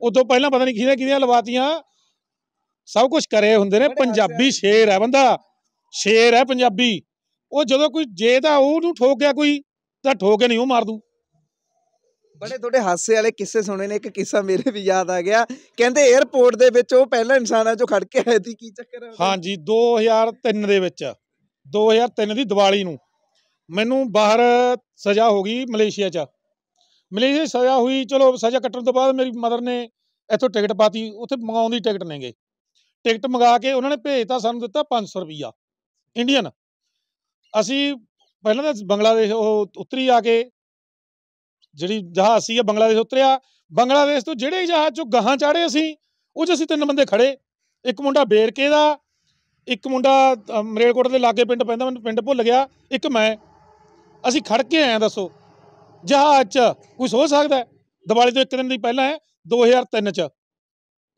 Speaker 1: ਉਦੋਂ ਪਹਿਲਾਂ ਪਤਾ ਨਹੀਂ ਕਿਹਦੇ ਕਿਹਦੀਆਂ ਲਵਾਤੀਆਂ ਸਭ ਕੁਝ ਕਰੇ ਹੁੰਦੇ ਨੇ ਪੰਜਾਬੀ ਸ਼ੇਰ ਹੈ ਬੰਦਾ ਸ਼ੇਰ ਹੈ ਪੰਜਾਬੀ ਉਹ ਜਦੋਂ ਕੋਈ ਜੇ ਤਾਂ ਉਹ ਠੋਕ ਗਿਆ ਕੋਈ ਤਾਂ ਠੋਕੇ ਨਹੀਂ ਉਹ ਮਾਰ ਦੂ ਬੜੇ ਤੁਹਾਡੇ ਹਾਸੇ ਵਾਲੇ ਕਿੱਸੇ ਸੁਣੇ ਨੇ ਇੱਕ ਕਿੱਸਾ ਮੇਰੇ ਵੀ ਯਾਦ ਆ ਗਿਆ ਕਹਿੰਦੇ 에어ਪੋਰਟ ਦੇ ਵਿੱਚ ਉਹ ਪਹਿਲਾ ਇਨਸਾਨ ਆ ਜੋ ਖੜ ਕੇ ਆਇਆ ਸੀ ਕੀ ਚੱਕਰ ਹਾਂਜੀ 2003 ਦੇ ਵਿੱਚ 2003 ਦੀ ਦੀਵਾਲੀ ਨੂੰ ਮੈਨੂੰ ਬਾਹਰ ਸਜ਼ਾ ਹੋ ਗਈ ਮਲੇਸ਼ੀਆ 'ਚ ਮਲੇਸ਼ੀਆ ਸਜ਼ਾ ਹੋਈ ਚਲੋ ਸਜ਼ਾ ਕੱਟਣ ਤੋਂ ਬਾਅਦ ਮੇਰੀ ਮਦਰ ਨੇ ਇੱਥੋਂ ਟਿਕਟ ਪਾਤੀ ਉੱਥੇ ਮੰਗਾਉਣ ਦੀ ਟਿਕਟ ਗਈ ਟਿਕਟ ਮੰਗਾ ਕੇ ਉਹਨਾਂ ਨੇ ਭੇਜਤਾ ਸਾਨੂੰ ਦਿੱਤਾ 500 ਰੁਪਇਆ ਇੰਡੀਅਨ ਅਸੀਂ ਪਹਿਲਾਂ ਤਾਂ ਬੰਗਲਾਦੇਸ਼ ਉਹ ਉਤਰੀ ਆ ਕੇ ਜਿਹੜੀ ਜਹਾਜ਼ ਸੀ ਇਹ ਬੰਗਲਾਦੇਸ਼ ਉਤਰਿਆ ਬੰਗਲਾਦੇਸ਼ ਤੋਂ ਜਿਹੜੇ ਜਹਾਜ਼ ਚੋਂ ਗਾਹਾਂ ਚਾੜੇ ਅਸੀਂ ਉਹ 'ਚ ਅਸੀਂ ਤਿੰਨ ਬੰਦੇ ਖੜੇ ਇੱਕ ਮੁੰਡਾ ਬੇਰਕੇ ਦਾ ਇੱਕ ਮੁੰਡਾ ਮਰੇਲਕੋਟ ਦੇ ਲਾਗੇ ਪਿੰਡ ਪੈਂਦਾ ਮੈਨੂੰ ਪਿੰਡ ਭੁੱਲ ਗਿਆ ਇੱਕ ਮੈਂ ਅਸੀਂ ਖੜ ਕੇ ਆਏ ਦੱਸੋ ਜਹਾਜ਼ 'ਚ ਕੁਝ ਹੋ ਸਕਦਾ ਦੀਵਾਲੀ ਤੋਂ ਇੱਕ ਦਿਨ ਦੀ ਪਹਿਲਾਂ 2003 'ਚ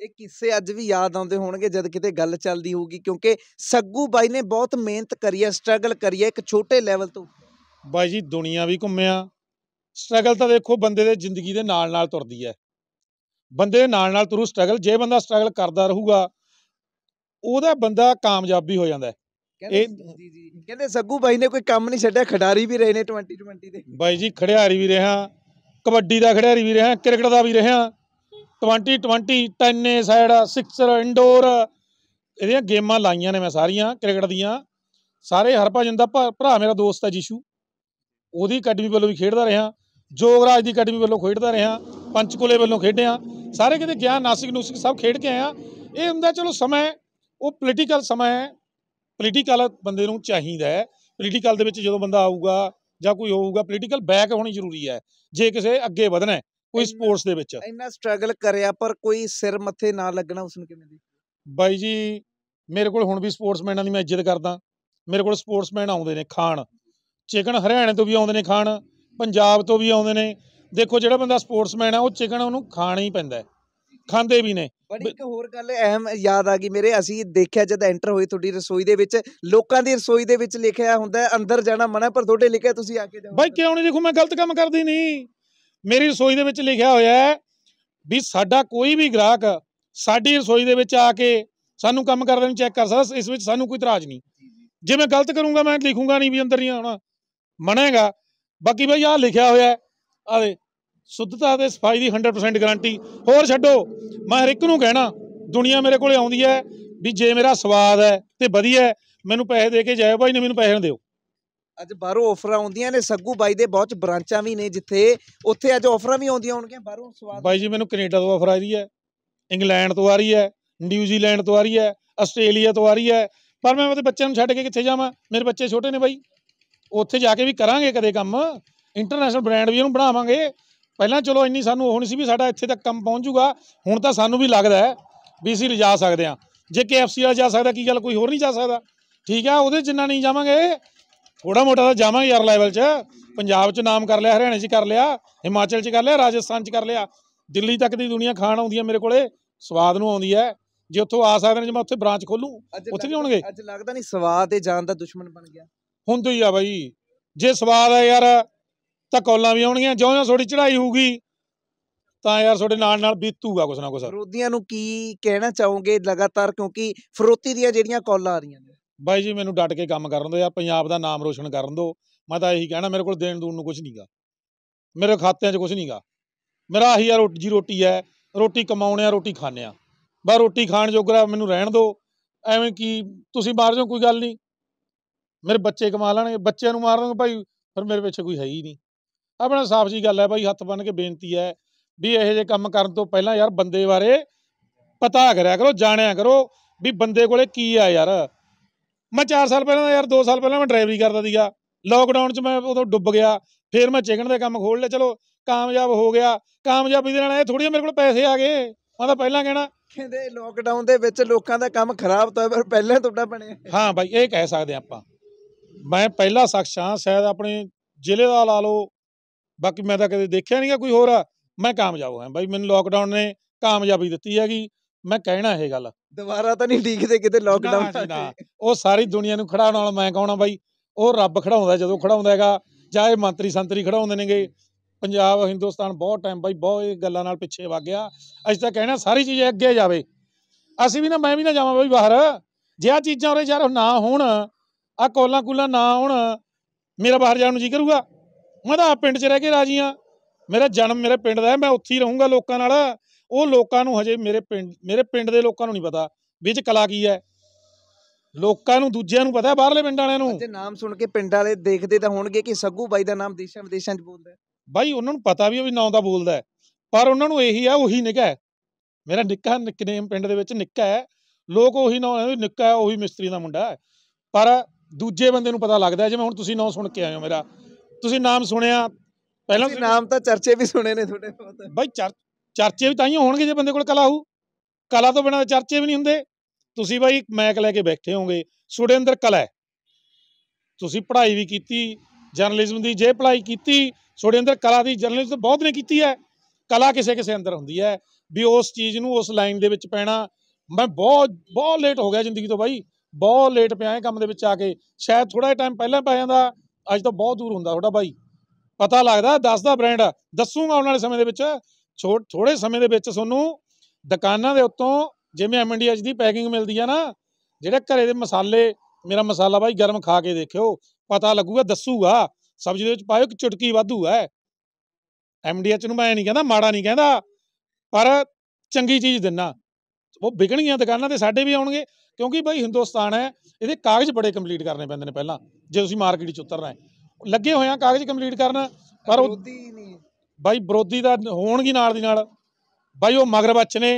Speaker 1: ਇਹ ਕਿੱਸੇ ਅੱਜ ਵੀ ਯਾਦ ਆਉਂਦੇ ਹੋਣਗੇ ਜਦ ਕਿਤੇ ਗੱਲ ਚੱਲਦੀ ਹੋਊਗੀ ਕਿਉਂਕਿ ਸੱਗੂ ਬਾਈ ਨੇ ਬਹੁਤ ਮਿਹਨਤ ਕਰੀ ਹੈ ਸਟਰਗਲ ਕਰੀ ਹੈ ਇੱਕ ਛੋਟੇ ਲੈਵਲ ਤੋਂ ਬਾਈ ਜੀ ਦੁਨੀਆ ਵੀ ਘੁੰਮਿਆ ਸਟਰਗਲ ਤਾਂ ਦੇਖੋ ਬੰਦੇ ਦੇ ਜ਼ਿੰਦਗੀ ਦੇ ਨਾਲ ਨਾਲ ਤੁਰਦੀ ਹੈ ਬੰਦੇ ਦੇ ਨਾਲ ਨਾਲ ਤੁਰੂ ਸਟਰਗਲ ਜੇ ਬੰਦਾ ਸਟਰਗਲ ਕਰਦਾ ਰਹੂਗਾ ਉਹਦਾ ਬੰਦਾ ਕਾਮਯਾਬੀ ਹੋ ਜਾਂਦਾ ਇਹ ਕਹਿੰਦੇ ਸੱਗੂ ਬਾਈ ਨੇ ਕੋਈ ਕੰਮ ਨਹੀਂ ਛੱਡਿਆ ਖਿਡਾਰੀ ਵੀ ਰਹੇ ਨੇ
Speaker 2: 2020 ਦੇ
Speaker 1: ਬਾਈ ਜੀ ਖਿਡਾਰੀ ਵੀ ਰਹਾ ਕਬੱਡੀ ਦਾ ਖਿਡਾਰੀ ਵੀ ਰਹਾ ਕ੍ਰਿਕਟ ਦਾ ਵੀ ਰਹਾ 2020 ਟੈਨਿਸ ਸਾਈਡ ਸਿਕਸਰ ਇੰਡੋਰ ਇਹਦੀਆਂ ਗੇਮਾਂ ਲਾਈਆਂ ਨੇ ਮੈਂ ਸਾਰੀਆਂ ਕ੍ਰਿਕਟ ਦੀਆਂ ਸਾਰੇ ਹਰਭਜਨ ਦਾ ਭਰਾ ਮੇਰਾ ਦੋਸਤ ਹੈ ਜੀਸ਼ੂ ਉਹਦੀ ਅਕੈਡਮੀ ਵੱਲੋਂ ਵੀ ਖੇਡਦਾ ਰਿਹਾ ਜੋਗਰਾਜ ਦੀ ਅਕੈਡਮੀ ਵੱਲੋਂ ਖੇਡਦਾ ਰਿਹਾ ਪੰਚਕੁਲੇ ਵੱਲੋਂ ਖੇਡਿਆ ਸਾਰੇ ਕਿਤੇ ਗਿਆ ਨਾਸਿਕ ਨੂਸਿਕ ਸਭ ਖੇਡ ਕੇ ਆਇਆ ਇਹ ਹੁੰਦਾ ਚਲੋ ਸਮਾਂ ਉਹ ਪੋਲੀਟੀਕਲ ਸਮਾਂ ਹੈ ਪੋਲੀਟੀਕਲ ਬੰਦੇ ਨੂੰ ਚਾਹੀਦਾ ਹੈ ਪੋਲੀਟੀਕਲ ਦੇ ਵਿੱਚ ਜਦੋਂ ਬੰਦਾ ਆਊਗਾ ਜਾਂ ਕੋਈ ਹੋਊਗਾ ਪੋਲੀਟੀਕਲ ਬੈਕ ਹੋਣੀ ਜ਼ਰੂਰੀ ਹੈ ਜੇ ਕਿਸੇ ਅੱਗੇ ਵਧਣਾ ਕੋਈ ਸਪੋਰਟਸ ਦੇ ਵਿੱਚ ਇੰਨਾ ਸਟਰਗਲ ਕਰਿਆ ਪਰ ਕੋਈ ਸਿਰ ਮੱਥੇ ਨਾ ਲੱਗਣਾ ਉਸ ਨੂੰ ਕਿਵੇਂ ਦੀ ਬਾਈ ਜੀ ਮੇਰੇ ਕੋਲ ਹੁਣ ਵੀ ਸਪੋਰਟਸਮੈਨਾਂ ਦੀ ਮੈਂ ਇੱਜ਼ਤ ਕਰਦਾ ਮੇਰੇ ਕੋਲ ਸਪੋਰਟਸਮੈਨ ਆਉਂਦੇ ਨੇ ਖਾਣ ਚਿਕਨ ਹਰਿਆਣੇ ਤੋਂ ਵੀ ਆਉਂਦੇ ਨੇ ਖਾਣ ਪੰਜਾਬ ਤੋਂ ਵੀ ਆਉਂਦੇ ਨੇ ਦੇਖੋ ਜਿਹੜਾ ਬੰਦਾ ਸਪੋਰਟਸਮੈਨ ਆ ਉਹ ਚਿਕਨ ਉਹਨੂੰ ਖਾਣਾ ਹੀ ਪੈਂਦਾ ਖਾਂਦੇ ਵੀ ਨੇ ਬੜੀ ਇੱਕ
Speaker 2: ਹੋਰ ਗੱਲ ਅਹਿਮ ਯਾਦ ਆ ਗਈ ਮੇਰੇ ਅਸੀਂ ਦੇਖਿਆ ਜਦ ਐਂਟਰ ਹੋਈ ਤੁਹਾਡੀ ਰਸੋਈ ਦੇ ਵਿੱਚ ਲੋਕਾਂ ਦੀ ਰਸੋਈ ਦੇ ਵਿੱਚ ਲਿਖਿਆ ਹੁੰਦਾ ਅੰਦਰ ਜਾਣਾ ਮਨਾ ਪਰ ਤੁਹਾਡੇ ਲਿਖਿਆ ਤੁਸੀਂ ਆ ਕੇ ਜਾਓ
Speaker 1: ਬਾਈ ਕਿਉਂ ਨਹੀਂ ਦੇਖੋ ਮੈਂ ਗਲਤ ਕੰਮ ਕਰਦੀ ਨਹੀਂ ਮੇਰੀ ਰਸੋਈ ਦੇ ਵਿੱਚ ਲਿਖਿਆ ਹੋਇਆ ਹੈ ਵੀ ਸਾਡਾ ਕੋਈ ਵੀ ਗ੍ਰਾਹਕ ਸਾਡੀ ਰਸੋਈ ਦੇ ਵਿੱਚ ਆ ਕੇ ਸਾਨੂੰ ਕੰਮ ਕਰਦੇ ਨੂੰ ਚੈੱਕ ਕਰ ਸਕਦਾ ਇਸ ਵਿੱਚ ਸਾਨੂੰ ਕੋਈ ਇਤਰਾਜ਼ ਨਹੀਂ ਜੇ ਮੈਂ ਗਲਤ ਕਰੂੰਗਾ ਮੈਂ ਲਿਖੂੰਗਾ ਨਹੀਂ ਵੀ ਅੰਦਰ ਨਹੀਂ ਆਉਣਾ ਮਨਾਏਗਾ ਬਾਕੀ ਬਈ ਆ ਲਿਖਿਆ ਹੋਇਆ ਆ ਦੇ ਸ਼ੁੱਧਤਾ ਤੇ ਸਫਾਈ ਦੀ 100% ਗਾਰੰਟੀ ਹੋਰ ਛੱਡੋ ਮੈਂ ਹਰ ਇੱਕ ਨੂੰ ਕਹਿਣਾ ਦੁਨੀਆ ਮੇਰੇ ਕੋਲੇ ਆਉਂਦੀ ਹੈ ਵੀ ਜੇ ਮੇਰਾ ਸਵਾਦ ਹੈ ਤੇ ਵਧੀਆ ਮੈਨੂੰ ਪੈਸੇ ਦੇ ਕੇ ਜਾਇਓ ਭਾਈ ਨੇ ਮੈਨੂੰ ਪੈਸੇ ਨਾ ਦਿਓ
Speaker 2: ਅੱਜ ਬਾਹਰੋਂ ਆਫਰਾਂ ਆਉਂਦੀਆਂ
Speaker 1: ਨੇ ਸੱਗੂ ਬਾਈ ਦੇ ਬਹੁਤ ਬ੍ਰਾਂਚਾਂ ਵੀ ਨੇ ਜਿੱਥੇ ਉੱਥੇ ਅੱਜ ਆਫਰਾਂ ਵੀ ਆਉਂਦੀਆਂ ਹੋਣਗੀਆਂ ਬਾਹਰੋਂ ਸਵਾਦ ਬਾਈ ਜੀ ਮੈਨੂੰ ਕੈਨੇਡਾ ਤੋਂ ਆਫਰ ਆ ਰਹੀ ਹੈ ਇੰਗਲੈਂਡ ਤੋਂ ਆ ਰਹੀ ਹੈ ਨਿਊਜ਼ੀਲੈਂਡ ਤੋਂ ਆ ਰਹੀ ਹੈ ਆਸਟ੍ਰੇਲੀਆ ਤੋਂ ਆ ਰਹੀ ਹੈ ਪਰ ਮੈਂ ਉਹਦੇ ਬੱਚਿਆਂ ਨੂੰ ਛੱਡ ਕੇ ਕਿੱਥੇ ਜਾਵਾਂ ਮੇਰੇ ਬੱਚੇ ਛੋਟੇ ਨੇ ਬਾਈ ਉੱਥੇ ਜਾ ਕੇ ਵੀ ਕਰਾਂਗੇ ਕਦੇ ਕੰਮ ਇੰਟਰਨੈਸ਼ਨਲ ਬ੍ਰਾਂਡ ਵੀ ਉਹਨੂੰ ਬਣਾਵਾਂਗੇ ਪਹਿਲਾਂ ਚਲੋ ਇੰਨੀ ਸਾਨੂੰ ਹੋਣੀ ਸੀ ਵੀ ਸਾਡਾ ਇੱਥੇ ਤੱਕ ਕੰਮ ਪਹੁੰਚ ਜੂਗਾ ਹੁਣ ਤਾਂ ਸਾਨੂੰ ਵੀ ਲੱਗਦਾ ਹੈ ਵੀ ਅਸੀਂ ਲਿਜਾ ਸਕਦੇ ਆ ਜੇ ਕੇਐਫਸੀ ਵਾਲਾ ਜਾ ਸਕਦਾ ਕੀ ਗੱਲ ਕੋਈ ਹੋਰ ਨਹੀਂ ਜਾ ਸਕਦਾ ਠੀਕ ਆ ਉਹਦੇ ਜਿੰਨਾ ਨਹੀਂ ਜਾਵਾਂਗੇ ਥੋੜਾ ਮੋਟਾ ਤਾਂ ਜਾਵਾਂਗੇ ਯਾਰ ਲੈਵਲ 'ਚ ਪੰਜਾਬ 'ਚ ਨਾਮ ਕਰ ਲਿਆ ਹਰਿਆਣੇ 'ਚ ਕਰ ਲਿਆ ਹਿਮਾਚਲ 'ਚ ਕਰ ਲਿਆ ਰਾਜਸਥਾਨ 'ਚ ਕਰ ਲਿਆ ਦਿੱਲੀ ਤੱਕ ਦੀ ਦੁਨੀਆ ਖਾਣ ਆਉਂਦੀ ਹੈ ਮੇਰੇ ਕੋਲੇ ਸਵਾਦ ਨੂੰ ਆਉਂਦੀ ਹੈ ਜੇ ਉੱਥੋਂ ਆ ਸਕਦੇ ਨੇ ਜੇ ਮੈਂ ਉੱਥੇ ਬ੍ਰਾਂਚ ਖੋਲੂ ਉੱਥੇ ਵੀ ਹੋਣਗੇ ਅੱਜ ਲੱਗਦਾ ਨਹੀਂ ਸਵਾਦ ਤੇ ਜਾਨ ਦਾ ਦੁਸ਼ਮਣ ਬਣ ਗਿਆ ਹੁੰਦੀ ਆ ਬਾਈ ਜੇ ਸਵਾਦ ਆ ਯਾਰ ਤਾਂ ਕੌਲਾਂ ਵੀ ਆਉਣਗੀਆਂ ਜਿਉਂ ਜਿਉਂ ਥੋੜੀ ਚੜਾਈ ਹੋਊਗੀ ਤਾਂ ਯਾਰ ਤੁਹਾਡੇ ਨਾਲ ਨਾਲ ਬੀਤੂਗਾ ਕੁਛ ਨਾ ਕੁਛ ਵਿਰੋਧੀਆਂ ਨੂੰ ਕੀ ਕਹਿਣਾ ਚਾਹੋਗੇ ਲਗਾਤਾਰ ਕਿਉਂਕਿ ਫਰੋਤੀ ਦੀਆਂ ਜਿਹੜੀਆਂ ਕੌਲਾਂ ਆ ਰਹੀਆਂ ਨੇ ਬਾਈ ਜੀ ਮੈਨੂੰ ਡਟ ਕੇ ਕੰਮ ਕਰਨ ਦਿਓ ਯਾਰ ਪੰਜਾਬ ਦਾ ਨਾਮ ਰੋਸ਼ਨ ਕਰਨ ਦਿਓ ਮੈਂ ਤਾਂ ਇਹੀ ਕਹਿਣਾ ਮੇਰੇ ਕੋਲ ਦੇਣ ਦੂਣ ਨੂੰ ਕੁਝ ਨਹੀਂਗਾ ਮੇਰੇ ਖਾਤਿਆਂ 'ਚ ਕੁਝ ਨਹੀਂਗਾ ਮੇਰਾ ਆਹੀ ਆ ਰੋਟੀ ਜੀ ਰੋਟੀ ਐ ਰੋਟੀ ਕਮਾਉਣੇ ਆ ਰੋਟੀ ਖਾਣੇ ਆ ਬਸ ਰੋਟੀ ਖਾਣ ਜੋਗਰਾ ਮੈਨੂੰ ਰਹਿਣ ਦਿਓ ਐਵੇਂ ਕੀ ਤੁਸੀਂ ਬਾਹਰ ਜੋ ਕੋਈ ਗੱਲ ਨਹੀਂ ਮੇਰੇ ਬੱਚੇ ਕਮਾ ਲੈਣਗੇ ਬੱਚਿਆਂ ਨੂੰ ਮਾਰ ਦੋਗੇ ਭਾਈ ਫਿਰ ਮੇਰੇ ਪਿੱਛੇ ਕੋਈ ਹੈ ਹੀ ਨਹੀਂ ਆਪਣਾ ਸਾਫ ਜੀ ਗੱਲ ਹੈ ਭਾਈ ਹੱਥ ਬੰਨ ਕੇ ਬੇਨਤੀ ਹੈ ਵੀ ਇਹੋ ਜਿਹੇ ਕੰਮ ਕਰਨ ਤੋਂ ਪਹਿਲਾਂ ਯਾਰ ਬੰਦੇ ਬਾਰੇ ਪਤਾ ਕਰਿਆ ਕਰੋ ਜਾਣਿਆ ਕਰੋ ਵੀ ਬੰਦੇ ਕੋਲੇ ਕੀ ਆ ਯਾਰ ਮੈਂ 4 ਸਾਲ ਪਹਿਲਾਂ ਯਾਰ 2 ਸਾਲ ਪਹਿਲਾਂ ਮੈਂ ਡਰਾਈਵਰੀ ਕਰਦਾ ਸੀਗਾ ਲੋਕਡਾਊਨ 'ਚ ਮੈਂ ਉਦੋਂ ਡੁੱਬ ਗਿਆ ਫਿਰ ਮੈਂ ਚਿਕਨ ਦਾ ਕੰਮ ਖੋਲ ਲਿਆ ਚਲੋ ਕਾਮਯਾਬ ਹੋ ਗਿਆ ਕਾਮਯਾਬੀ ਦੇ ਨਾਲ ਇਹ ਥੋੜੀ ਮੇਰੇ ਕੋਲ ਪੈਸੇ ਆ ਗਏ ਮੈਂ ਤਾਂ ਪਹਿਲਾਂ ਕਹਿਣਾ ਕਹਿੰਦੇ ਲੋਕਡਾਊਨ ਦੇ ਵਿੱਚ ਲੋਕਾਂ ਦਾ ਕੰਮ ਖਰਾਬ ਤਾਂ ਪਰ ਪਹਿਲਾਂ ਤੁਹਾਡਾ ਬਣਿਆ ਹਾਂ ਭਾਈ ਇਹ ਕਹਿ ਸਕਦੇ ਆਪਾਂ ਮੈਂ ਪਹਿਲਾ ਸ਼ਖਸ ਹਾਂ ਸ਼ਾਇਦ ਆਪਣੇ ਜ਼ਿਲ੍ਹੇ ਦਾ ਲਾ ਲਓ ਬਾਕੀ ਮੈਂ ਤਾਂ ਕਦੇ ਦੇਖਿਆ ਨਹੀਂ ਕੋਈ ਹੋਰ ਮੈਂ ਕਾਮਯਾਬ ਹਾਂ ਬਾਈ ਮੈਨੂੰ ਲੋਕਡਾਊਨ ਨੇ ਕਾਮਯਾਬੀ ਦਿੱਤੀ ਹੈਗੀ ਮੈਂ ਕਹਿਣਾ ਇਹ ਗੱਲ ਦੁਬਾਰਾ ਤਾਂ ਨਹੀਂ ਦੇਖਦੇ ਕਿਤੇ ਲੋਕਡਾਊਨ ਉਹ ਸਾਰੀ ਦੁਨੀਆ ਨੂੰ ਖੜਾਉਣ ਵਾਲਾ ਮੈਂ ਕੌਣ ਆ ਬਾਈ ਉਹ ਰੱਬ ਖੜਾਉਂਦਾ ਜਦੋਂ ਖੜਾਉਂਦਾ ਹੈਗਾ ਚਾਹੇ ਮੰਤਰੀ ਸੰਤਰੀ ਖੜਾਉਂਦੇ ਨੇਗੇ ਪੰਜਾਬ ਹਿੰਦੁਸਤਾਨ ਬਹੁਤ ਟਾਈਮ ਬਾਈ ਬਹੁਤ ਇਹ ਗੱਲਾਂ ਨਾਲ ਪਿੱਛੇ ਵਗ ਗਿਆ ਅਸੀਂ ਤਾਂ ਕਹਿਣਾ ਸਾਰੀ ਚੀਜ਼ ਅੱਗੇ ਜਾਵੇ ਅਸੀਂ ਵੀ ਨਾ ਮੈਂ ਵੀ ਨਾ ਜਾਵਾਂ ਬਾਈ ਬਾਹਰ ਜਿਆ ਚੀਜ਼ਾਂ ਉਰੇ ਯਾਰ ਨਾ ਹੋਣ ਆ ਕੋਲਾ ਕੁਲਾ ਨਾ ਹੁਣ ਮੇਰਾ ਬਾਹਰ ਜਾਣ ਨੂੰ ਜੀ ਕਰੂਗਾ ਮੈਂ ਤਾਂ ਪਿੰਡ 'ਚ ਰਹਿ ਕੇ ਰਾਜੀ ਆ ਮੇਰਾ ਜਨਮ ਮੇਰੇ ਪਿੰਡ ਦਾ ਹੈ ਮੈਂ ਉੱਥੇ ਹੀ ਰਹੂੰਗਾ ਲੋਕਾਂ ਨਾਲ ਉਹ ਲੋਕਾਂ ਨੂੰ ਹਜੇ ਮੇਰੇ ਪਿੰਡ ਮੇਰੇ ਪਿੰਡ ਦੇ ਲੋਕਾਂ ਨੂੰ ਨਹੀਂ ਪਤਾ ਵਿੱਚ ਕਲਾ ਕੀ ਹੈ ਲੋਕਾਂ ਨੂੰ ਦੂਜਿਆਂ ਨੂੰ ਪਤਾ ਬਾਹਰਲੇ ਪਿੰਡ ਵਾਲਿਆਂ ਨੂੰ ਤੇ ਨਾਮ ਸੁਣ ਕੇ ਪਿੰਡ ਵਾਲੇ ਦੇਖਦੇ ਤਾਂ ਹੋਣਗੇ ਕਿ ਸੱਗੂ ਬਾਈ ਦਾ ਨਾਮ ਦੇਸ਼ਾਂ ਵਿਦੇਸ਼ਾਂ 'ਚ ਬੋਲਦਾ ਬਾਈ ਉਹਨਾਂ ਨੂੰ ਪਤਾ ਵੀ ਉਹ ਵੀ ਨਾਂ ਦਾ ਬੋਲਦਾ ਪਰ ਉਹਨਾਂ ਨੂੰ ਇਹੀ ਆ ਉਹੀ ਨਿਕਾ ਮੇਰਾ ਨਿੱਕਾ ਨਿਕਨੇਮ ਪਿੰਡ ਦੇ ਵਿੱਚ ਨਿੱਕਾ ਹੈ ਲੋਕ ਉਹੀ ਨਾਂ ਨਿੱਕਾ ਉਹੀ ਮਿਸਤਰੀ ਦਾ ਮੁੰਡਾ ਪਰ ਦੂਜੇ ਬੰਦੇ ਨੂੰ ਪਤਾ ਲੱਗਦਾ ਜਿਵੇਂ ਹੁਣ ਤੁਸੀਂ ਨਾਮ ਸੁਣ ਕੇ ਆਏ ਹੋ ਮੇਰਾ ਤੁਸੀਂ ਨਾਮ ਸੁਣਿਆ ਪਹਿਲਾਂ ਤੁਸੀਂ ਨਾਮ ਤਾਂ ਚਰਚੇ ਵੀ ਸੁਣੇ ਨੇ ਤੁਹਾਡੇ ਬਾਈ ਚਰਚੇ ਵੀ ਤਾਂ ਹੀ ਹੋਣਗੇ ਜੇ ਬੰਦੇ ਕੋਲ ਕਲਾ ਹੋਊ ਕਲਾ ਤੋਂ ਬਿਨਾਂ ਚਰਚੇ ਵੀ ਨਹੀਂ ਹੁੰਦੇ ਤੁਸੀਂ ਬਾਈ ਮੈਕ ਲੈ ਕੇ ਬੈਠੇ ਹੋਗੇ ਤੁਹਾਡੇ ਅੰਦਰ ਕਲਾ ਹੈ ਤੁਸੀਂ ਪੜ੍ਹਾਈ ਵੀ ਕੀਤੀ ਜਰਨਲਿਜ਼ਮ ਦੀ ਜੇ ਪੜ੍ਹਾਈ ਕੀਤੀ ਤੁਹਾਡੇ ਅੰਦਰ ਕਲਾ ਦੀ ਜਰਨਲਿਜ਼ਮ ਬਹੁਤ ਨੇ ਕੀਤੀ ਹੈ ਕਲਾ ਕਿਸੇ ਕਿਸੇ ਅੰਦਰ ਹੁੰਦੀ ਹੈ ਵੀ ਉਸ ਚੀਜ਼ ਨੂੰ ਉਸ ਲਾਈਨ ਦੇ ਵਿੱਚ ਪੈਣਾ ਮੈਂ ਬਹੁਤ ਬਹੁਤ ਲੇਟ ਹੋ ਗਿਆ ਜ਼ਿੰਦਗੀ ਤੋਂ ਬਾਈ ਬਹੁਤ ਲੇਟ ਪਿਆ ਇਹ ਕੰਮ ਦੇ ਵਿੱਚ ਆ ਕੇ ਸ਼ਾਇਦ ਥੋੜਾ ਜਿਹਾ ਟਾਈਮ ਪਹਿਲਾਂ ਪੈ ਜਾਂਦਾ ਅੱਜ ਤਾਂ ਬਹੁਤ ਦੂਰ ਹੁੰਦਾ ਤੁਹਾਡਾ ਬਾਈ ਪਤਾ ਲੱਗਦਾ ਦੱਸਦਾ ਬ੍ਰਾਂਡ ਦੱਸੂਗਾ ਉਹਨਾਂ ਵਾਲੇ ਸਮੇਂ ਦੇ ਵਿੱਚ ਥੋੜੇ ਸਮੇਂ ਦੇ ਵਿੱਚ ਤੁਹਾਨੂੰ ਦੁਕਾਨਾਂ ਦੇ ਉੱਤੋਂ ਜਿਵੇਂ ਐਮ ਐਂਡੀ ਐਚ ਦੀ ਪੈਕਿੰਗ ਮਿਲਦੀ ਆ ਨਾ ਜਿਹੜੇ ਘਰੇ ਦੇ ਮਸਾਲੇ ਮੇਰਾ ਮਸਾਲਾ ਬਾਈ ਗਰਮ ਖਾ ਕੇ ਦੇਖਿਓ ਪਤਾ ਲੱਗੂਗਾ ਦੱਸੂਗਾ ਸਬਜ਼ੀ ਦੇ ਵਿੱਚ ਪਾਇਓ ਇੱਕ ਚੁਟਕੀ ਵਾਧੂ ਹੈ ਐਮ ਐਚ ਨੂੰ ਮੈਂ ਨਹੀਂ ਕਹਿੰਦਾ ਮਾੜਾ ਨਹੀਂ ਕਹਿੰਦਾ ਪਰ ਚੰਗੀ ਚੀਜ਼ ਦਿੰਨਾ ਉਹ ਵਿਕਣਗੀਆਂ ਦੁਕਾਨਾਂ ਤੇ ਸਾਡੇ ਵੀ ਆਉਣਗੇ ਕਿਉਂਕਿ ਭਾਈ ਹਿੰਦੁਸਤਾਨ ਹੈ ਇਹਦੇ ਕਾਗਜ਼ ਬੜੇ ਕੰਪਲੀਟ ਕਰਨੇ ਪੈਂਦੇ ਨੇ ਪਹਿਲਾਂ ਜੇ ਤੁਸੀਂ ਮਾਰਕੀਟ 'ਚ ਉਤਰਨਾ ਹੈ ਲੱਗੇ ਹੋਇਆ ਕਾਗਜ਼ ਕੰਪਲੀਟ ਕਰਨ ਪਰ ਉਹ ਬਾਈ ਵਿਰੋਧੀ ਦਾ ਹੋਣਗੀ ਨਾਲ ਦੀ ਨਾਲ ਬਾਈ ਉਹ ਮਗਰਮੱਛ ਨੇ